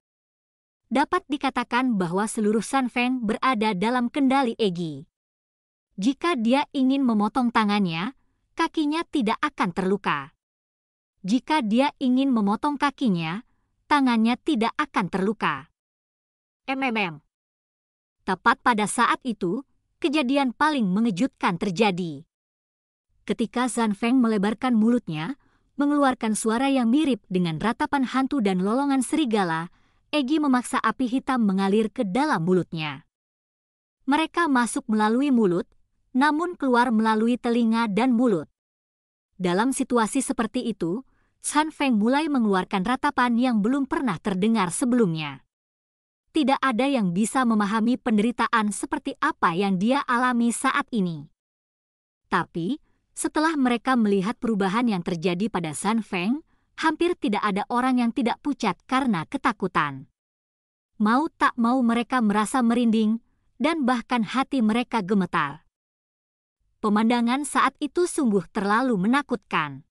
dapat dikatakan bahwa seluruh San Feng berada dalam kendali Egi. Jika dia ingin memotong tangannya, kakinya tidak akan terluka. Jika dia ingin memotong kakinya, tangannya tidak akan terluka. MMM. Tepat pada saat itu, kejadian paling mengejutkan terjadi. Ketika San Feng melebarkan mulutnya, mengeluarkan suara yang mirip dengan ratapan hantu dan lolongan serigala, Egi memaksa api hitam mengalir ke dalam mulutnya. Mereka masuk melalui mulut, namun keluar melalui telinga dan mulut. Dalam situasi seperti itu, San Feng mulai mengeluarkan ratapan yang belum pernah terdengar sebelumnya. Tidak ada yang bisa memahami penderitaan seperti apa yang dia alami saat ini. Tapi, setelah mereka melihat perubahan yang terjadi pada San Feng, hampir tidak ada orang yang tidak pucat karena ketakutan. Mau tak mau mereka merasa merinding, dan bahkan hati mereka gemetar. Pemandangan saat itu sungguh terlalu menakutkan.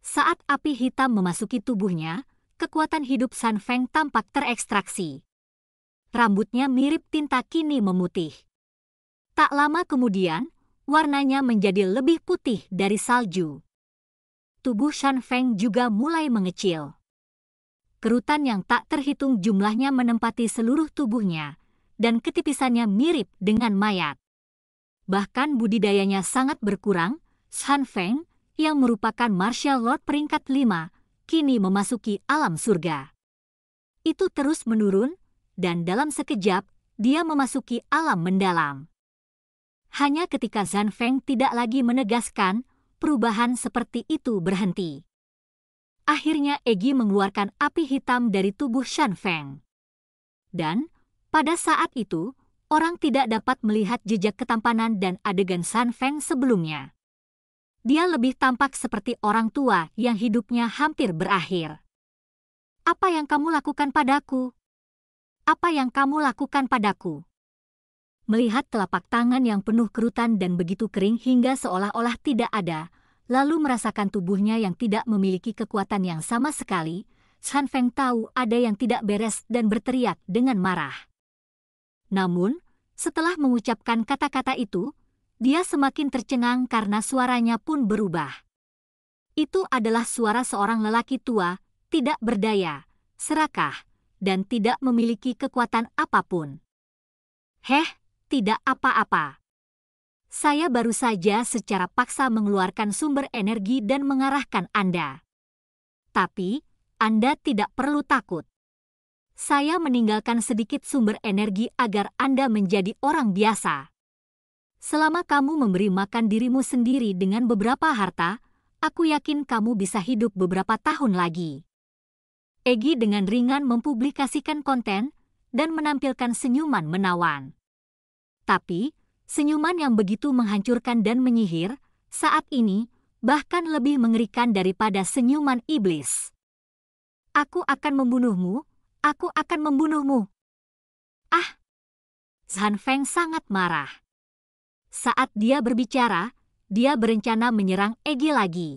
Saat api hitam memasuki tubuhnya, kekuatan hidup San Feng tampak terekstraksi. Rambutnya mirip tinta kini memutih. Tak lama kemudian, warnanya menjadi lebih putih dari salju tubuh Shan Feng juga mulai mengecil. Kerutan yang tak terhitung jumlahnya menempati seluruh tubuhnya, dan ketipisannya mirip dengan mayat. Bahkan budidayanya sangat berkurang, Shan Feng, yang merupakan martial lord peringkat lima, kini memasuki alam surga. Itu terus menurun, dan dalam sekejap, dia memasuki alam mendalam. Hanya ketika Zhan Feng tidak lagi menegaskan perubahan seperti itu berhenti. Akhirnya Egi mengeluarkan api hitam dari tubuh Shan Feng. Dan, pada saat itu, orang tidak dapat melihat jejak ketampanan dan adegan Shan Feng sebelumnya. Dia lebih tampak seperti orang tua yang hidupnya hampir berakhir. Apa yang kamu lakukan padaku? Apa yang kamu lakukan padaku? melihat telapak tangan yang penuh kerutan dan begitu kering hingga seolah-olah tidak ada, lalu merasakan tubuhnya yang tidak memiliki kekuatan yang sama sekali, San Feng tahu ada yang tidak beres dan berteriak dengan marah. Namun, setelah mengucapkan kata-kata itu, dia semakin tercengang karena suaranya pun berubah. Itu adalah suara seorang lelaki tua, tidak berdaya, serakah, dan tidak memiliki kekuatan apapun. Heh, tidak apa-apa. Saya baru saja secara paksa mengeluarkan sumber energi dan mengarahkan Anda. Tapi, Anda tidak perlu takut. Saya meninggalkan sedikit sumber energi agar Anda menjadi orang biasa. Selama kamu memberi makan dirimu sendiri dengan beberapa harta, aku yakin kamu bisa hidup beberapa tahun lagi. Egi dengan ringan mempublikasikan konten dan menampilkan senyuman menawan. Tapi, senyuman yang begitu menghancurkan dan menyihir, saat ini, bahkan lebih mengerikan daripada senyuman iblis. Aku akan membunuhmu, aku akan membunuhmu. Ah! Zhan Feng sangat marah. Saat dia berbicara, dia berencana menyerang Egi lagi.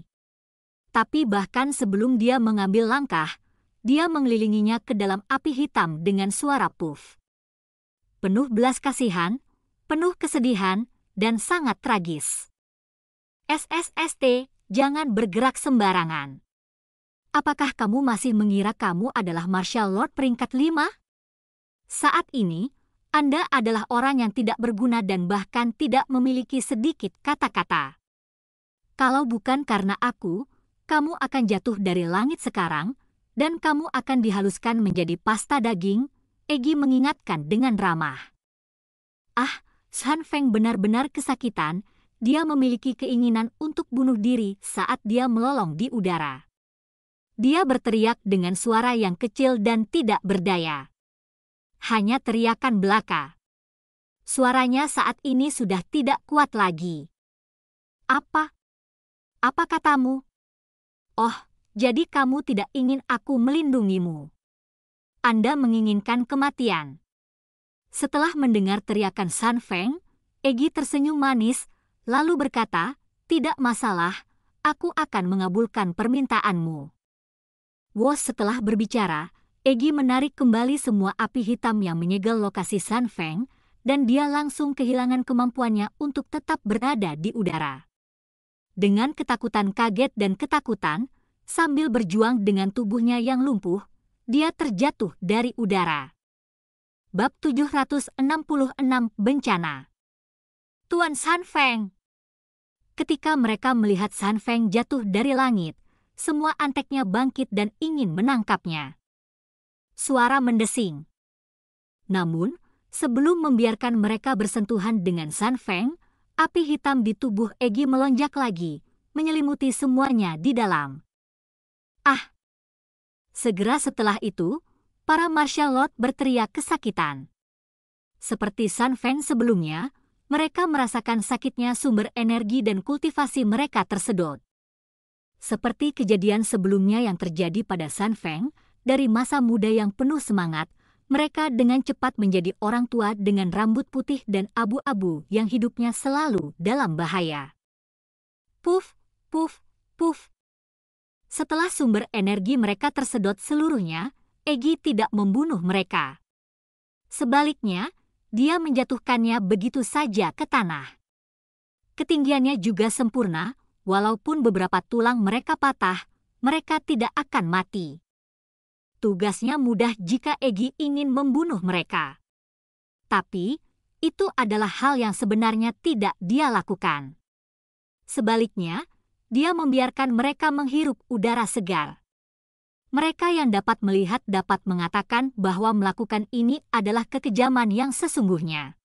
Tapi bahkan sebelum dia mengambil langkah, dia mengelilinginya ke dalam api hitam dengan suara puff. Penuh belas kasihan, penuh kesedihan, dan sangat tragis. SSST, jangan bergerak sembarangan. Apakah kamu masih mengira kamu adalah Marshal Lord peringkat 5? Saat ini, Anda adalah orang yang tidak berguna dan bahkan tidak memiliki sedikit kata-kata. Kalau bukan karena aku, kamu akan jatuh dari langit sekarang, dan kamu akan dihaluskan menjadi pasta daging, Egi mengingatkan dengan ramah. Ah, San Feng benar-benar kesakitan, dia memiliki keinginan untuk bunuh diri saat dia melolong di udara. Dia berteriak dengan suara yang kecil dan tidak berdaya. Hanya teriakan belaka. Suaranya saat ini sudah tidak kuat lagi. Apa? Apa katamu? Oh, jadi kamu tidak ingin aku melindungimu. Anda menginginkan kematian. Setelah mendengar teriakan San Feng, Egi tersenyum manis, lalu berkata, tidak masalah, aku akan mengabulkan permintaanmu. Wos setelah berbicara, Egi menarik kembali semua api hitam yang menyegel lokasi San Feng, dan dia langsung kehilangan kemampuannya untuk tetap berada di udara. Dengan ketakutan kaget dan ketakutan, sambil berjuang dengan tubuhnya yang lumpuh, dia terjatuh dari udara bab 766 bencana. Tuan San Feng. Ketika mereka melihat San Feng jatuh dari langit, semua anteknya bangkit dan ingin menangkapnya. Suara mendesing. Namun, sebelum membiarkan mereka bersentuhan dengan San Feng, api hitam di tubuh Egi melonjak lagi, menyelimuti semuanya di dalam. Ah! Segera setelah itu, para Marshalot berteriak kesakitan. Seperti San Feng sebelumnya, mereka merasakan sakitnya sumber energi dan kultivasi mereka tersedot. Seperti kejadian sebelumnya yang terjadi pada San Feng, dari masa muda yang penuh semangat, mereka dengan cepat menjadi orang tua dengan rambut putih dan abu-abu yang hidupnya selalu dalam bahaya. Puf, puf, puf. Setelah sumber energi mereka tersedot seluruhnya, Egi tidak membunuh mereka. Sebaliknya, dia menjatuhkannya begitu saja ke tanah. Ketinggiannya juga sempurna, walaupun beberapa tulang mereka patah, mereka tidak akan mati. Tugasnya mudah jika Egi ingin membunuh mereka. Tapi, itu adalah hal yang sebenarnya tidak dia lakukan. Sebaliknya, dia membiarkan mereka menghirup udara segar mereka yang dapat melihat dapat mengatakan bahwa melakukan ini adalah kekejaman yang sesungguhnya.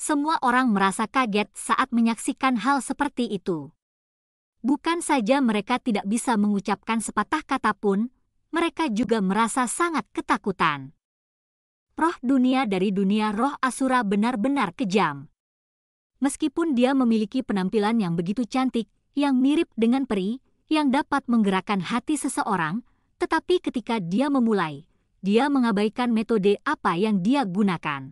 Semua orang merasa kaget saat menyaksikan hal seperti itu. Bukan saja mereka tidak bisa mengucapkan sepatah kata pun, mereka juga merasa sangat ketakutan. Roh dunia dari dunia roh asura benar-benar kejam. Meskipun dia memiliki penampilan yang begitu cantik, yang mirip dengan peri, yang dapat menggerakkan hati seseorang, tetapi ketika dia memulai, dia mengabaikan metode apa yang dia gunakan.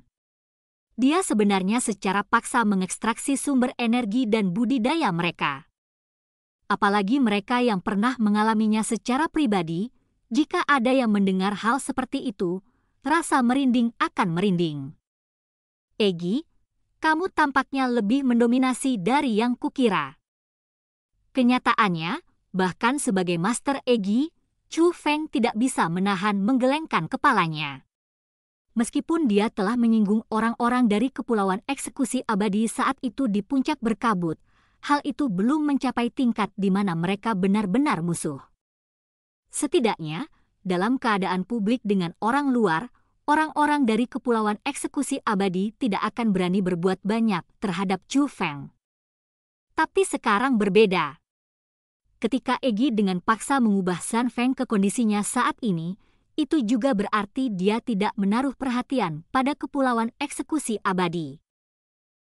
Dia sebenarnya secara paksa mengekstraksi sumber energi dan budidaya mereka. Apalagi mereka yang pernah mengalaminya secara pribadi, jika ada yang mendengar hal seperti itu, rasa merinding akan merinding. Egi, kamu tampaknya lebih mendominasi dari yang kukira. Kenyataannya, bahkan sebagai Master Egi, Chu Feng tidak bisa menahan menggelengkan kepalanya. Meskipun dia telah menyinggung orang-orang dari Kepulauan Eksekusi Abadi saat itu di puncak berkabut, hal itu belum mencapai tingkat di mana mereka benar-benar musuh. Setidaknya, dalam keadaan publik dengan orang luar, orang-orang dari Kepulauan Eksekusi Abadi tidak akan berani berbuat banyak terhadap Chu Feng. Tapi sekarang berbeda. Ketika Egi dengan paksa mengubah San Feng ke kondisinya saat ini, itu juga berarti dia tidak menaruh perhatian pada kepulauan eksekusi abadi.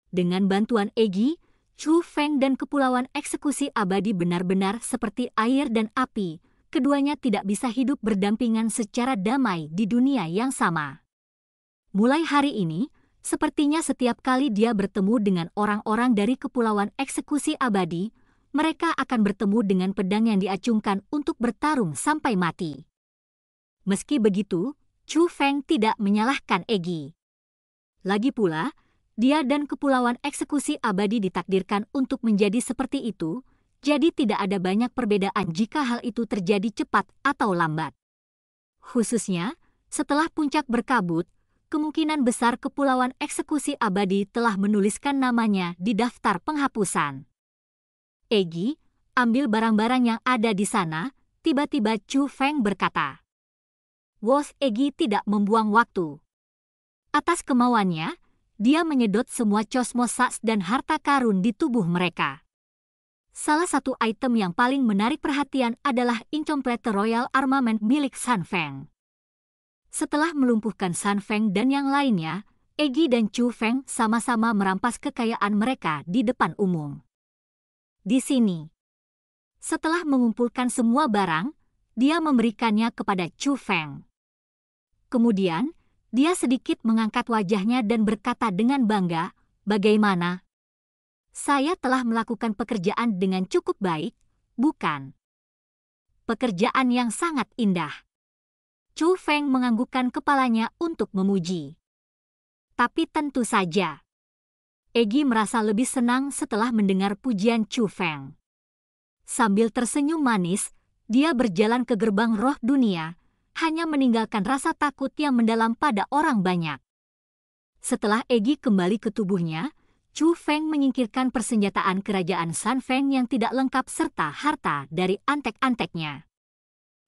Dengan bantuan Egi, Chu Feng dan kepulauan eksekusi abadi benar-benar seperti air dan api, keduanya tidak bisa hidup berdampingan secara damai di dunia yang sama. Mulai hari ini, sepertinya setiap kali dia bertemu dengan orang-orang dari kepulauan eksekusi abadi, mereka akan bertemu dengan pedang yang diacungkan untuk bertarung sampai mati. Meski begitu, Chu Feng tidak menyalahkan Egi. Lagi pula, dia dan kepulauan eksekusi abadi ditakdirkan untuk menjadi seperti itu, jadi tidak ada banyak perbedaan jika hal itu terjadi cepat atau lambat. Khususnya, setelah puncak berkabut, kemungkinan besar kepulauan eksekusi abadi telah menuliskan namanya di daftar penghapusan. Egi, ambil barang-barang yang ada di sana, tiba-tiba Chu Feng berkata. Wos Egi tidak membuang waktu. Atas kemauannya, dia menyedot semua cosmosas dan harta karun di tubuh mereka. Salah satu item yang paling menarik perhatian adalah incomplete Royal Armament milik San Feng. Setelah melumpuhkan San Feng dan yang lainnya, Egi dan Chu Feng sama-sama merampas kekayaan mereka di depan umum di sini. Setelah mengumpulkan semua barang, dia memberikannya kepada Chu Feng. Kemudian, dia sedikit mengangkat wajahnya dan berkata dengan bangga, Bagaimana? Saya telah melakukan pekerjaan dengan cukup baik, bukan? Pekerjaan yang sangat indah. Chu Feng menganggukkan kepalanya untuk memuji. Tapi tentu saja, Egi merasa lebih senang setelah mendengar pujian Chu Feng. Sambil tersenyum manis, dia berjalan ke gerbang roh dunia, hanya meninggalkan rasa takut yang mendalam pada orang banyak. Setelah Egi kembali ke tubuhnya, Chu Feng menyingkirkan persenjataan kerajaan San Feng yang tidak lengkap serta harta dari antek-anteknya.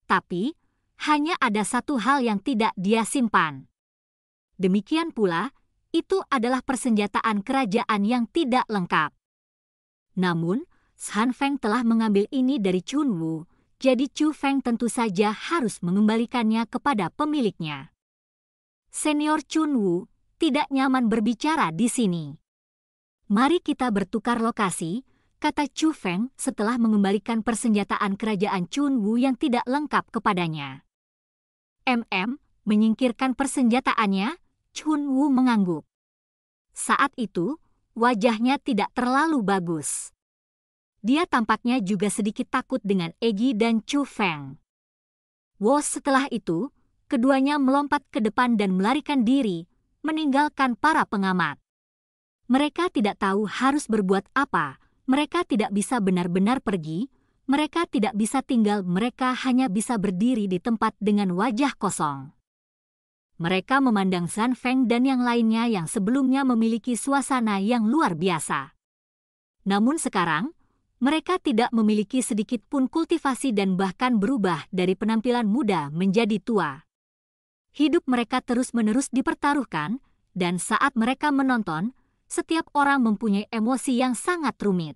Tapi, hanya ada satu hal yang tidak dia simpan. Demikian pula, itu adalah persenjataan kerajaan yang tidak lengkap. Namun, Han Feng telah mengambil ini dari Chun Wu, jadi Chu Feng tentu saja harus mengembalikannya kepada pemiliknya. Senior Chun Wu tidak nyaman berbicara di sini. Mari kita bertukar lokasi, kata Chu Feng setelah mengembalikan persenjataan kerajaan Chun Wu yang tidak lengkap kepadanya. MM menyingkirkan persenjataannya Chun Wu mengangguk. Saat itu, wajahnya tidak terlalu bagus. Dia tampaknya juga sedikit takut dengan Egi dan Chu Feng. Wo setelah itu, keduanya melompat ke depan dan melarikan diri, meninggalkan para pengamat. Mereka tidak tahu harus berbuat apa, mereka tidak bisa benar-benar pergi, mereka tidak bisa tinggal, mereka hanya bisa berdiri di tempat dengan wajah kosong. Mereka memandang San Feng dan yang lainnya yang sebelumnya memiliki suasana yang luar biasa. Namun sekarang, mereka tidak memiliki sedikit pun kultivasi dan bahkan berubah dari penampilan muda menjadi tua. Hidup mereka terus-menerus dipertaruhkan, dan saat mereka menonton, setiap orang mempunyai emosi yang sangat rumit.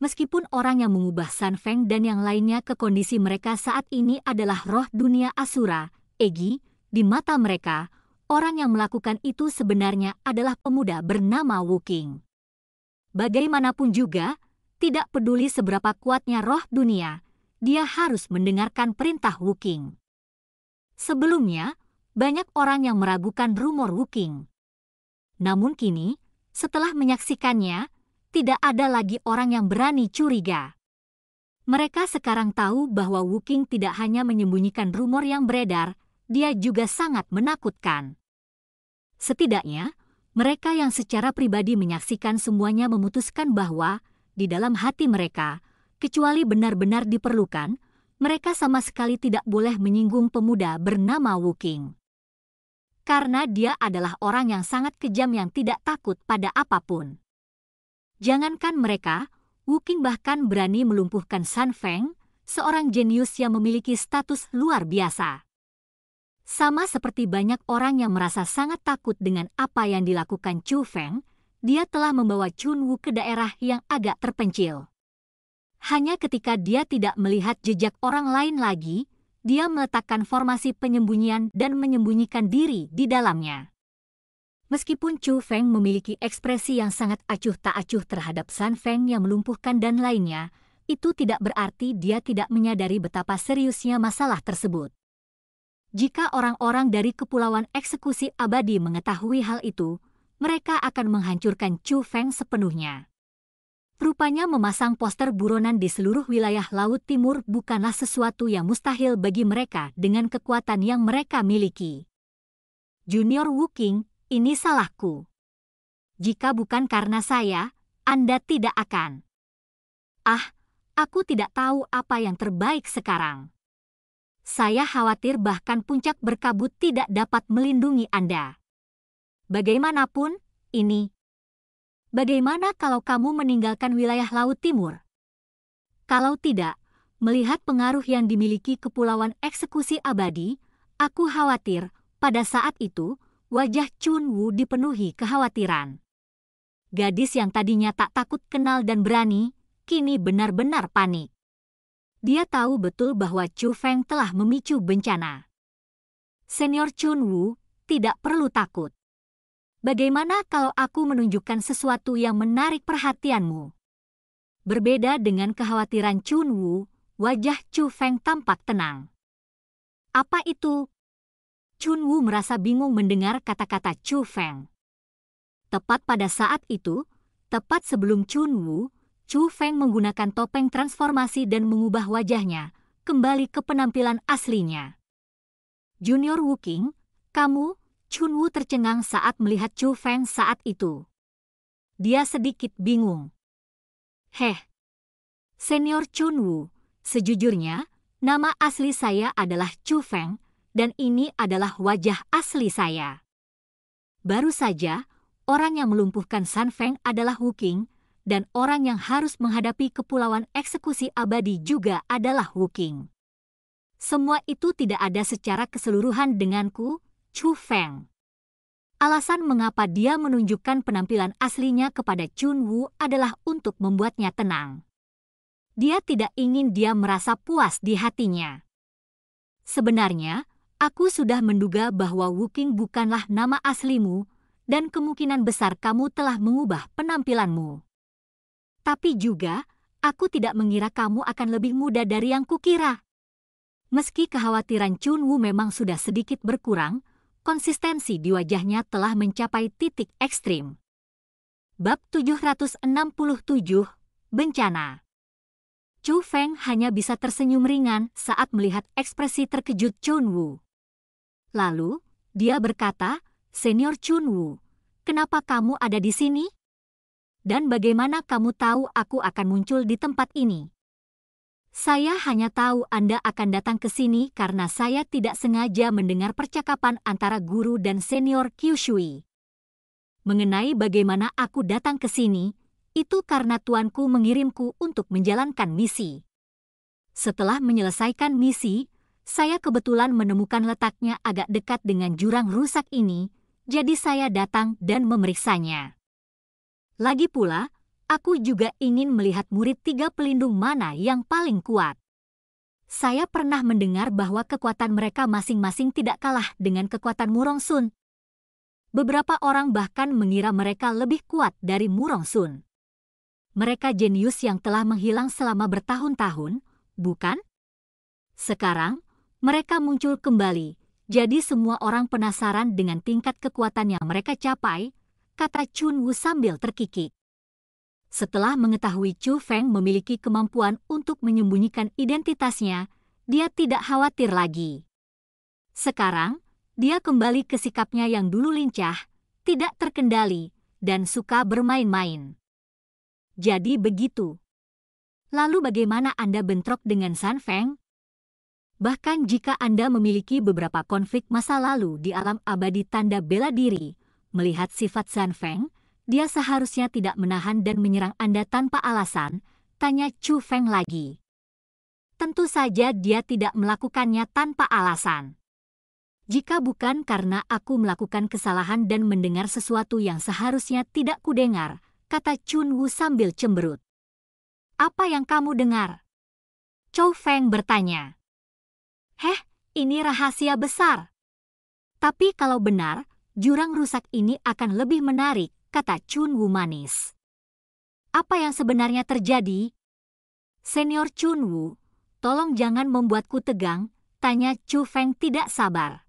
Meskipun orang yang mengubah San Feng dan yang lainnya ke kondisi mereka saat ini adalah roh dunia Asura, Egi, di mata mereka, orang yang melakukan itu sebenarnya adalah pemuda bernama Wu Bagaimanapun juga, tidak peduli seberapa kuatnya roh dunia, dia harus mendengarkan perintah Wu Sebelumnya, banyak orang yang meragukan rumor Wu Namun kini, setelah menyaksikannya, tidak ada lagi orang yang berani curiga. Mereka sekarang tahu bahwa Wu tidak hanya menyembunyikan rumor yang beredar, dia juga sangat menakutkan. Setidaknya, mereka yang secara pribadi menyaksikan semuanya memutuskan bahwa, di dalam hati mereka, kecuali benar-benar diperlukan, mereka sama sekali tidak boleh menyinggung pemuda bernama Wuking. Karena dia adalah orang yang sangat kejam yang tidak takut pada apapun. Jangankan mereka, Wuking bahkan berani melumpuhkan San Feng, seorang jenius yang memiliki status luar biasa. Sama seperti banyak orang yang merasa sangat takut dengan apa yang dilakukan Chu Feng, dia telah membawa Chun Wu ke daerah yang agak terpencil. Hanya ketika dia tidak melihat jejak orang lain lagi, dia meletakkan formasi penyembunyian dan menyembunyikan diri di dalamnya. Meskipun Chu Feng memiliki ekspresi yang sangat acuh tak acuh terhadap San Feng yang melumpuhkan dan lainnya, itu tidak berarti dia tidak menyadari betapa seriusnya masalah tersebut. Jika orang-orang dari Kepulauan Eksekusi Abadi mengetahui hal itu, mereka akan menghancurkan Chu Feng sepenuhnya. Rupanya memasang poster buronan di seluruh wilayah Laut Timur bukanlah sesuatu yang mustahil bagi mereka dengan kekuatan yang mereka miliki. Junior Wuking, ini salahku. Jika bukan karena saya, Anda tidak akan. Ah, aku tidak tahu apa yang terbaik sekarang saya khawatir bahkan puncak berkabut tidak dapat melindungi Anda. Bagaimanapun, ini. Bagaimana kalau kamu meninggalkan wilayah Laut Timur? Kalau tidak, melihat pengaruh yang dimiliki Kepulauan Eksekusi Abadi, aku khawatir pada saat itu wajah Chun Wu dipenuhi kekhawatiran. Gadis yang tadinya tak takut kenal dan berani, kini benar-benar panik. Dia tahu betul bahwa Chu Feng telah memicu bencana. Senior Chun Wu tidak perlu takut. Bagaimana kalau aku menunjukkan sesuatu yang menarik perhatianmu? Berbeda dengan kekhawatiran Chun Wu, wajah Chu Feng tampak tenang. Apa itu? Chun Wu merasa bingung mendengar kata-kata Chu Feng. Tepat pada saat itu, tepat sebelum Chun Wu Chu Feng menggunakan topeng transformasi dan mengubah wajahnya, kembali ke penampilan aslinya. Junior Wu King, kamu, Chun Wu tercengang saat melihat Chu Feng saat itu. Dia sedikit bingung. Heh. Senior Chun Wu, sejujurnya, nama asli saya adalah Chu Feng, dan ini adalah wajah asli saya. Baru saja, orang yang melumpuhkan San Feng adalah Wu King, dan orang yang harus menghadapi kepulauan eksekusi abadi juga adalah Wuking. Semua itu tidak ada secara keseluruhan denganku, Chu Feng. Alasan mengapa dia menunjukkan penampilan aslinya kepada Chun Wu adalah untuk membuatnya tenang. Dia tidak ingin dia merasa puas di hatinya. Sebenarnya, aku sudah menduga bahwa Wuking bukanlah nama aslimu dan kemungkinan besar kamu telah mengubah penampilanmu. Tapi juga, aku tidak mengira kamu akan lebih muda dari yang kukira. Meski kekhawatiran Chun Wu memang sudah sedikit berkurang, konsistensi di wajahnya telah mencapai titik ekstrim. Bab 767, Bencana Chu Feng hanya bisa tersenyum ringan saat melihat ekspresi terkejut Chun Wu. Lalu, dia berkata, Senior Chun Wu, kenapa kamu ada di sini? dan bagaimana kamu tahu aku akan muncul di tempat ini? Saya hanya tahu Anda akan datang ke sini karena saya tidak sengaja mendengar percakapan antara guru dan senior Kyushui. Mengenai bagaimana aku datang ke sini, itu karena tuanku mengirimku untuk menjalankan misi. Setelah menyelesaikan misi, saya kebetulan menemukan letaknya agak dekat dengan jurang rusak ini, jadi saya datang dan memeriksanya. Lagi pula, aku juga ingin melihat murid tiga pelindung mana yang paling kuat. Saya pernah mendengar bahwa kekuatan mereka masing-masing tidak kalah dengan kekuatan Murong Sun. Beberapa orang bahkan mengira mereka lebih kuat dari Murong Sun. Mereka jenius yang telah menghilang selama bertahun-tahun, bukan? Sekarang, mereka muncul kembali, jadi semua orang penasaran dengan tingkat kekuatan yang mereka capai kata Chun Wu sambil terkikik. Setelah mengetahui Chu Feng memiliki kemampuan untuk menyembunyikan identitasnya, dia tidak khawatir lagi. Sekarang, dia kembali ke sikapnya yang dulu lincah, tidak terkendali, dan suka bermain-main. Jadi begitu. Lalu bagaimana Anda bentrok dengan San Feng? Bahkan jika Anda memiliki beberapa konflik masa lalu di alam abadi tanda bela diri, Melihat sifat Zhan Feng, dia seharusnya tidak menahan dan menyerang Anda tanpa alasan, tanya Chu Feng lagi. Tentu saja dia tidak melakukannya tanpa alasan. Jika bukan karena aku melakukan kesalahan dan mendengar sesuatu yang seharusnya tidak kudengar, kata Chun Wu sambil cemberut. Apa yang kamu dengar? Chou Feng bertanya. Heh, ini rahasia besar. Tapi kalau benar, jurang rusak ini akan lebih menarik, kata Chun Wu manis. Apa yang sebenarnya terjadi? Senior Chun Wu, tolong jangan membuatku tegang, tanya Chu Feng tidak sabar.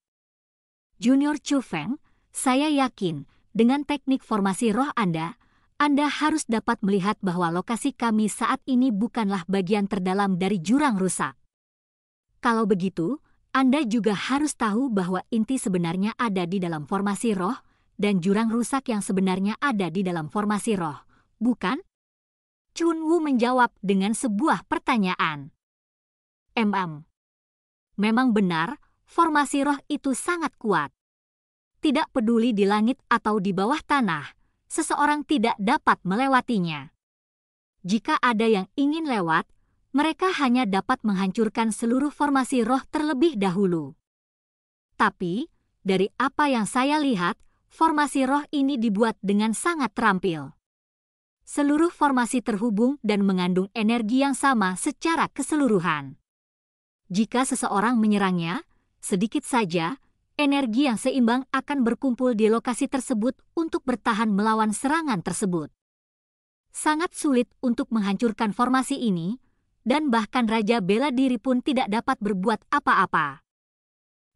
Junior Chu Feng, saya yakin dengan teknik formasi roh Anda, anda harus dapat melihat bahwa lokasi kami saat ini bukanlah bagian terdalam dari jurang rusak. Kalau begitu, anda juga harus tahu bahwa inti sebenarnya ada di dalam formasi roh, dan jurang rusak yang sebenarnya ada di dalam formasi roh, bukan? Chun Wu menjawab dengan sebuah pertanyaan. MM. Memang benar, formasi roh itu sangat kuat. Tidak peduli di langit atau di bawah tanah, seseorang tidak dapat melewatinya. Jika ada yang ingin lewat, mereka hanya dapat menghancurkan seluruh formasi roh terlebih dahulu. Tapi, dari apa yang saya lihat, formasi roh ini dibuat dengan sangat terampil. Seluruh formasi terhubung dan mengandung energi yang sama secara keseluruhan. Jika seseorang menyerangnya, sedikit saja, energi yang seimbang akan berkumpul di lokasi tersebut untuk bertahan melawan serangan tersebut. Sangat sulit untuk menghancurkan formasi ini, dan bahkan Raja bela diri pun tidak dapat berbuat apa-apa.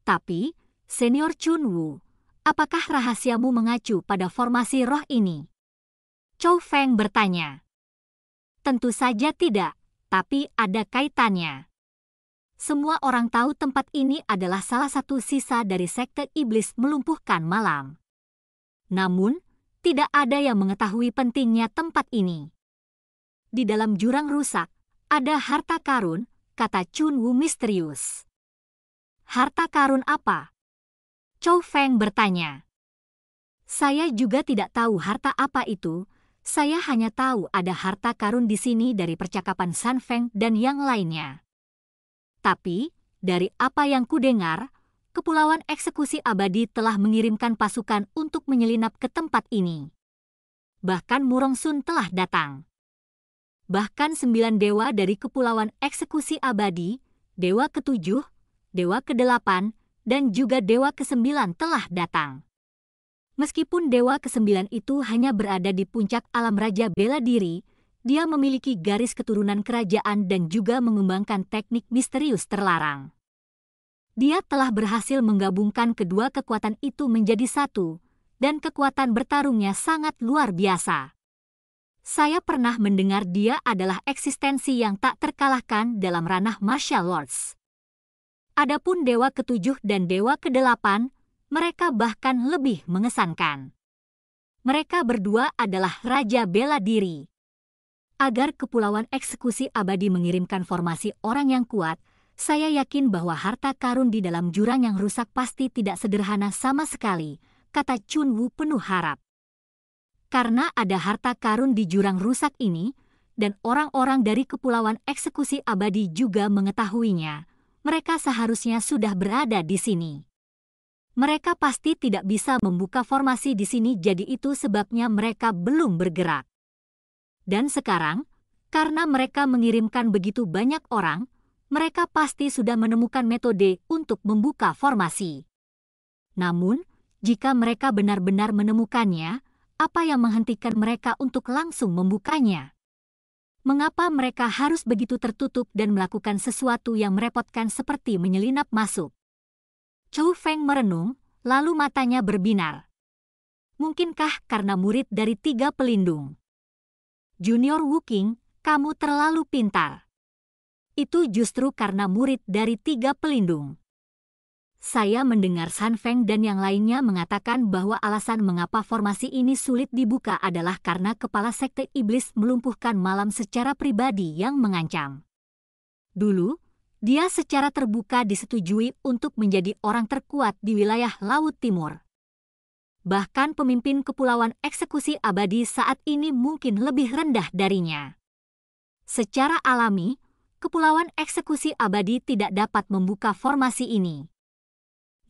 Tapi, Senior Chun Wu, apakah rahasiamu mengacu pada formasi roh ini? Chou Feng bertanya. Tentu saja tidak, tapi ada kaitannya. Semua orang tahu tempat ini adalah salah satu sisa dari sekte iblis melumpuhkan malam. Namun, tidak ada yang mengetahui pentingnya tempat ini. Di dalam jurang rusak, ada harta karun, kata Chun Wu misterius. Harta karun apa? Chou Feng bertanya. Saya juga tidak tahu harta apa itu, saya hanya tahu ada harta karun di sini dari percakapan San Feng dan yang lainnya. Tapi, dari apa yang kudengar, Kepulauan Eksekusi Abadi telah mengirimkan pasukan untuk menyelinap ke tempat ini. Bahkan Murong Sun telah datang bahkan sembilan dewa dari Kepulauan Eksekusi Abadi, Dewa Ketujuh, Dewa Kedelapan, dan juga Dewa Kesembilan telah datang. Meskipun Dewa Kesembilan itu hanya berada di puncak alam Raja Bela Diri, dia memiliki garis keturunan kerajaan dan juga mengembangkan teknik misterius terlarang. Dia telah berhasil menggabungkan kedua kekuatan itu menjadi satu, dan kekuatan bertarungnya sangat luar biasa saya pernah mendengar dia adalah eksistensi yang tak terkalahkan dalam ranah martial arts. Adapun dewa ketujuh dan dewa kedelapan, mereka bahkan lebih mengesankan. Mereka berdua adalah raja bela diri. Agar kepulauan eksekusi abadi mengirimkan formasi orang yang kuat, saya yakin bahwa harta karun di dalam jurang yang rusak pasti tidak sederhana sama sekali, kata Chun Wu penuh harap. Karena ada harta karun di jurang rusak ini, dan orang-orang dari kepulauan eksekusi abadi juga mengetahuinya, mereka seharusnya sudah berada di sini. Mereka pasti tidak bisa membuka formasi di sini jadi itu sebabnya mereka belum bergerak. Dan sekarang, karena mereka mengirimkan begitu banyak orang, mereka pasti sudah menemukan metode untuk membuka formasi. Namun, jika mereka benar-benar menemukannya, apa yang menghentikan mereka untuk langsung membukanya? Mengapa mereka harus begitu tertutup dan melakukan sesuatu yang merepotkan seperti menyelinap masuk? Chou Feng merenung, lalu matanya berbinar. Mungkinkah karena murid dari tiga pelindung? Junior Wuking, kamu terlalu pintar. Itu justru karena murid dari tiga pelindung saya mendengar San Feng dan yang lainnya mengatakan bahwa alasan mengapa formasi ini sulit dibuka adalah karena kepala sekte iblis melumpuhkan malam secara pribadi yang mengancam. Dulu, dia secara terbuka disetujui untuk menjadi orang terkuat di wilayah Laut Timur. Bahkan pemimpin kepulauan eksekusi abadi saat ini mungkin lebih rendah darinya. Secara alami, kepulauan eksekusi abadi tidak dapat membuka formasi ini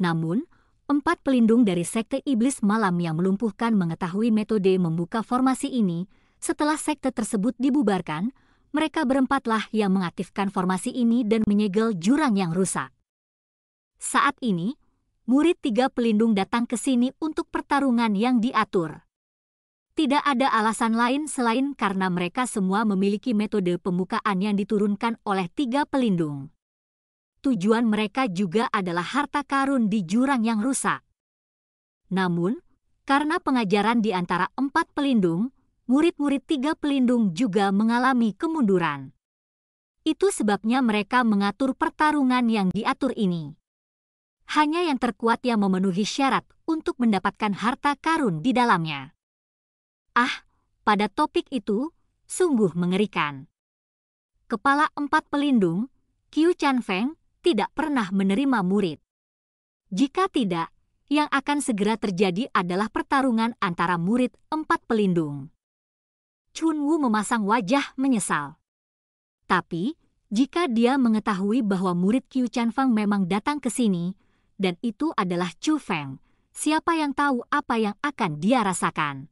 namun, empat pelindung dari sekte iblis malam yang melumpuhkan mengetahui metode membuka formasi ini, setelah sekte tersebut dibubarkan, mereka berempatlah yang mengaktifkan formasi ini dan menyegel jurang yang rusak. Saat ini, murid tiga pelindung datang ke sini untuk pertarungan yang diatur. Tidak ada alasan lain selain karena mereka semua memiliki metode pembukaan yang diturunkan oleh tiga pelindung tujuan mereka juga adalah harta karun di jurang yang rusak. Namun, karena pengajaran di antara empat pelindung, murid-murid tiga pelindung juga mengalami kemunduran. Itu sebabnya mereka mengatur pertarungan yang diatur ini. Hanya yang terkuat yang memenuhi syarat untuk mendapatkan harta karun di dalamnya. Ah, pada topik itu, sungguh mengerikan. Kepala empat pelindung, Qiu Chan Feng, tidak pernah menerima murid. Jika tidak, yang akan segera terjadi adalah pertarungan antara murid empat pelindung. Chun Wu memasang wajah menyesal. Tapi, jika dia mengetahui bahwa murid Qiu Chan Fang memang datang ke sini, dan itu adalah Chu Feng, siapa yang tahu apa yang akan dia rasakan?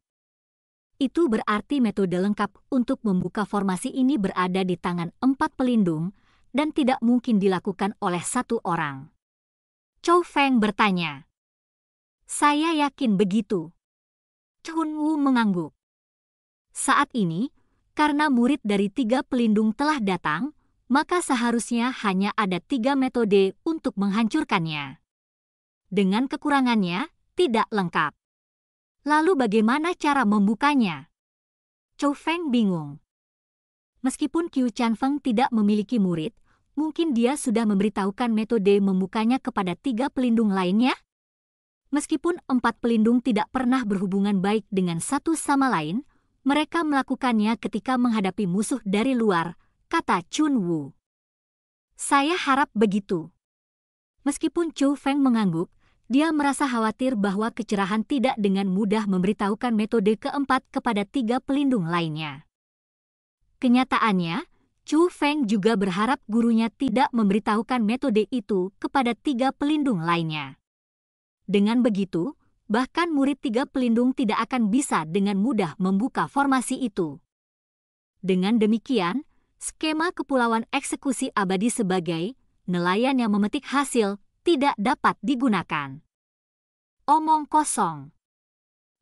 Itu berarti metode lengkap untuk membuka formasi ini berada di tangan empat pelindung, dan tidak mungkin dilakukan oleh satu orang. Chou Feng bertanya. Saya yakin begitu. Chun Wu mengangguk. Saat ini, karena murid dari tiga pelindung telah datang, maka seharusnya hanya ada tiga metode untuk menghancurkannya. Dengan kekurangannya, tidak lengkap. Lalu bagaimana cara membukanya? Chou Feng bingung. Meskipun Qiu Chanfeng tidak memiliki murid, mungkin dia sudah memberitahukan metode membukanya kepada tiga pelindung lainnya? Meskipun empat pelindung tidak pernah berhubungan baik dengan satu sama lain, mereka melakukannya ketika menghadapi musuh dari luar, kata Chun Wu. Saya harap begitu. Meskipun Chu Feng mengangguk, dia merasa khawatir bahwa kecerahan tidak dengan mudah memberitahukan metode keempat kepada tiga pelindung lainnya. Kenyataannya, Chu Feng juga berharap gurunya tidak memberitahukan metode itu kepada tiga pelindung lainnya. Dengan begitu, bahkan murid tiga pelindung tidak akan bisa dengan mudah membuka formasi itu. Dengan demikian, skema kepulauan eksekusi abadi sebagai nelayan yang memetik hasil tidak dapat digunakan. Omong kosong.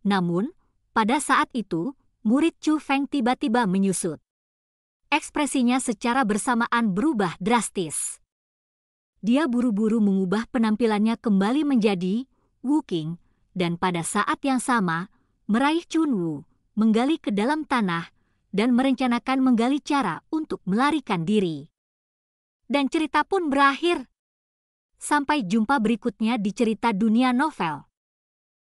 Namun, pada saat itu, murid Chu Feng tiba-tiba menyusut ekspresinya secara bersamaan berubah drastis. Dia buru-buru mengubah penampilannya kembali menjadi Wu King dan pada saat yang sama meraih Chun Wu, menggali ke dalam tanah dan merencanakan menggali cara untuk melarikan diri. Dan cerita pun berakhir. Sampai jumpa berikutnya di cerita dunia novel.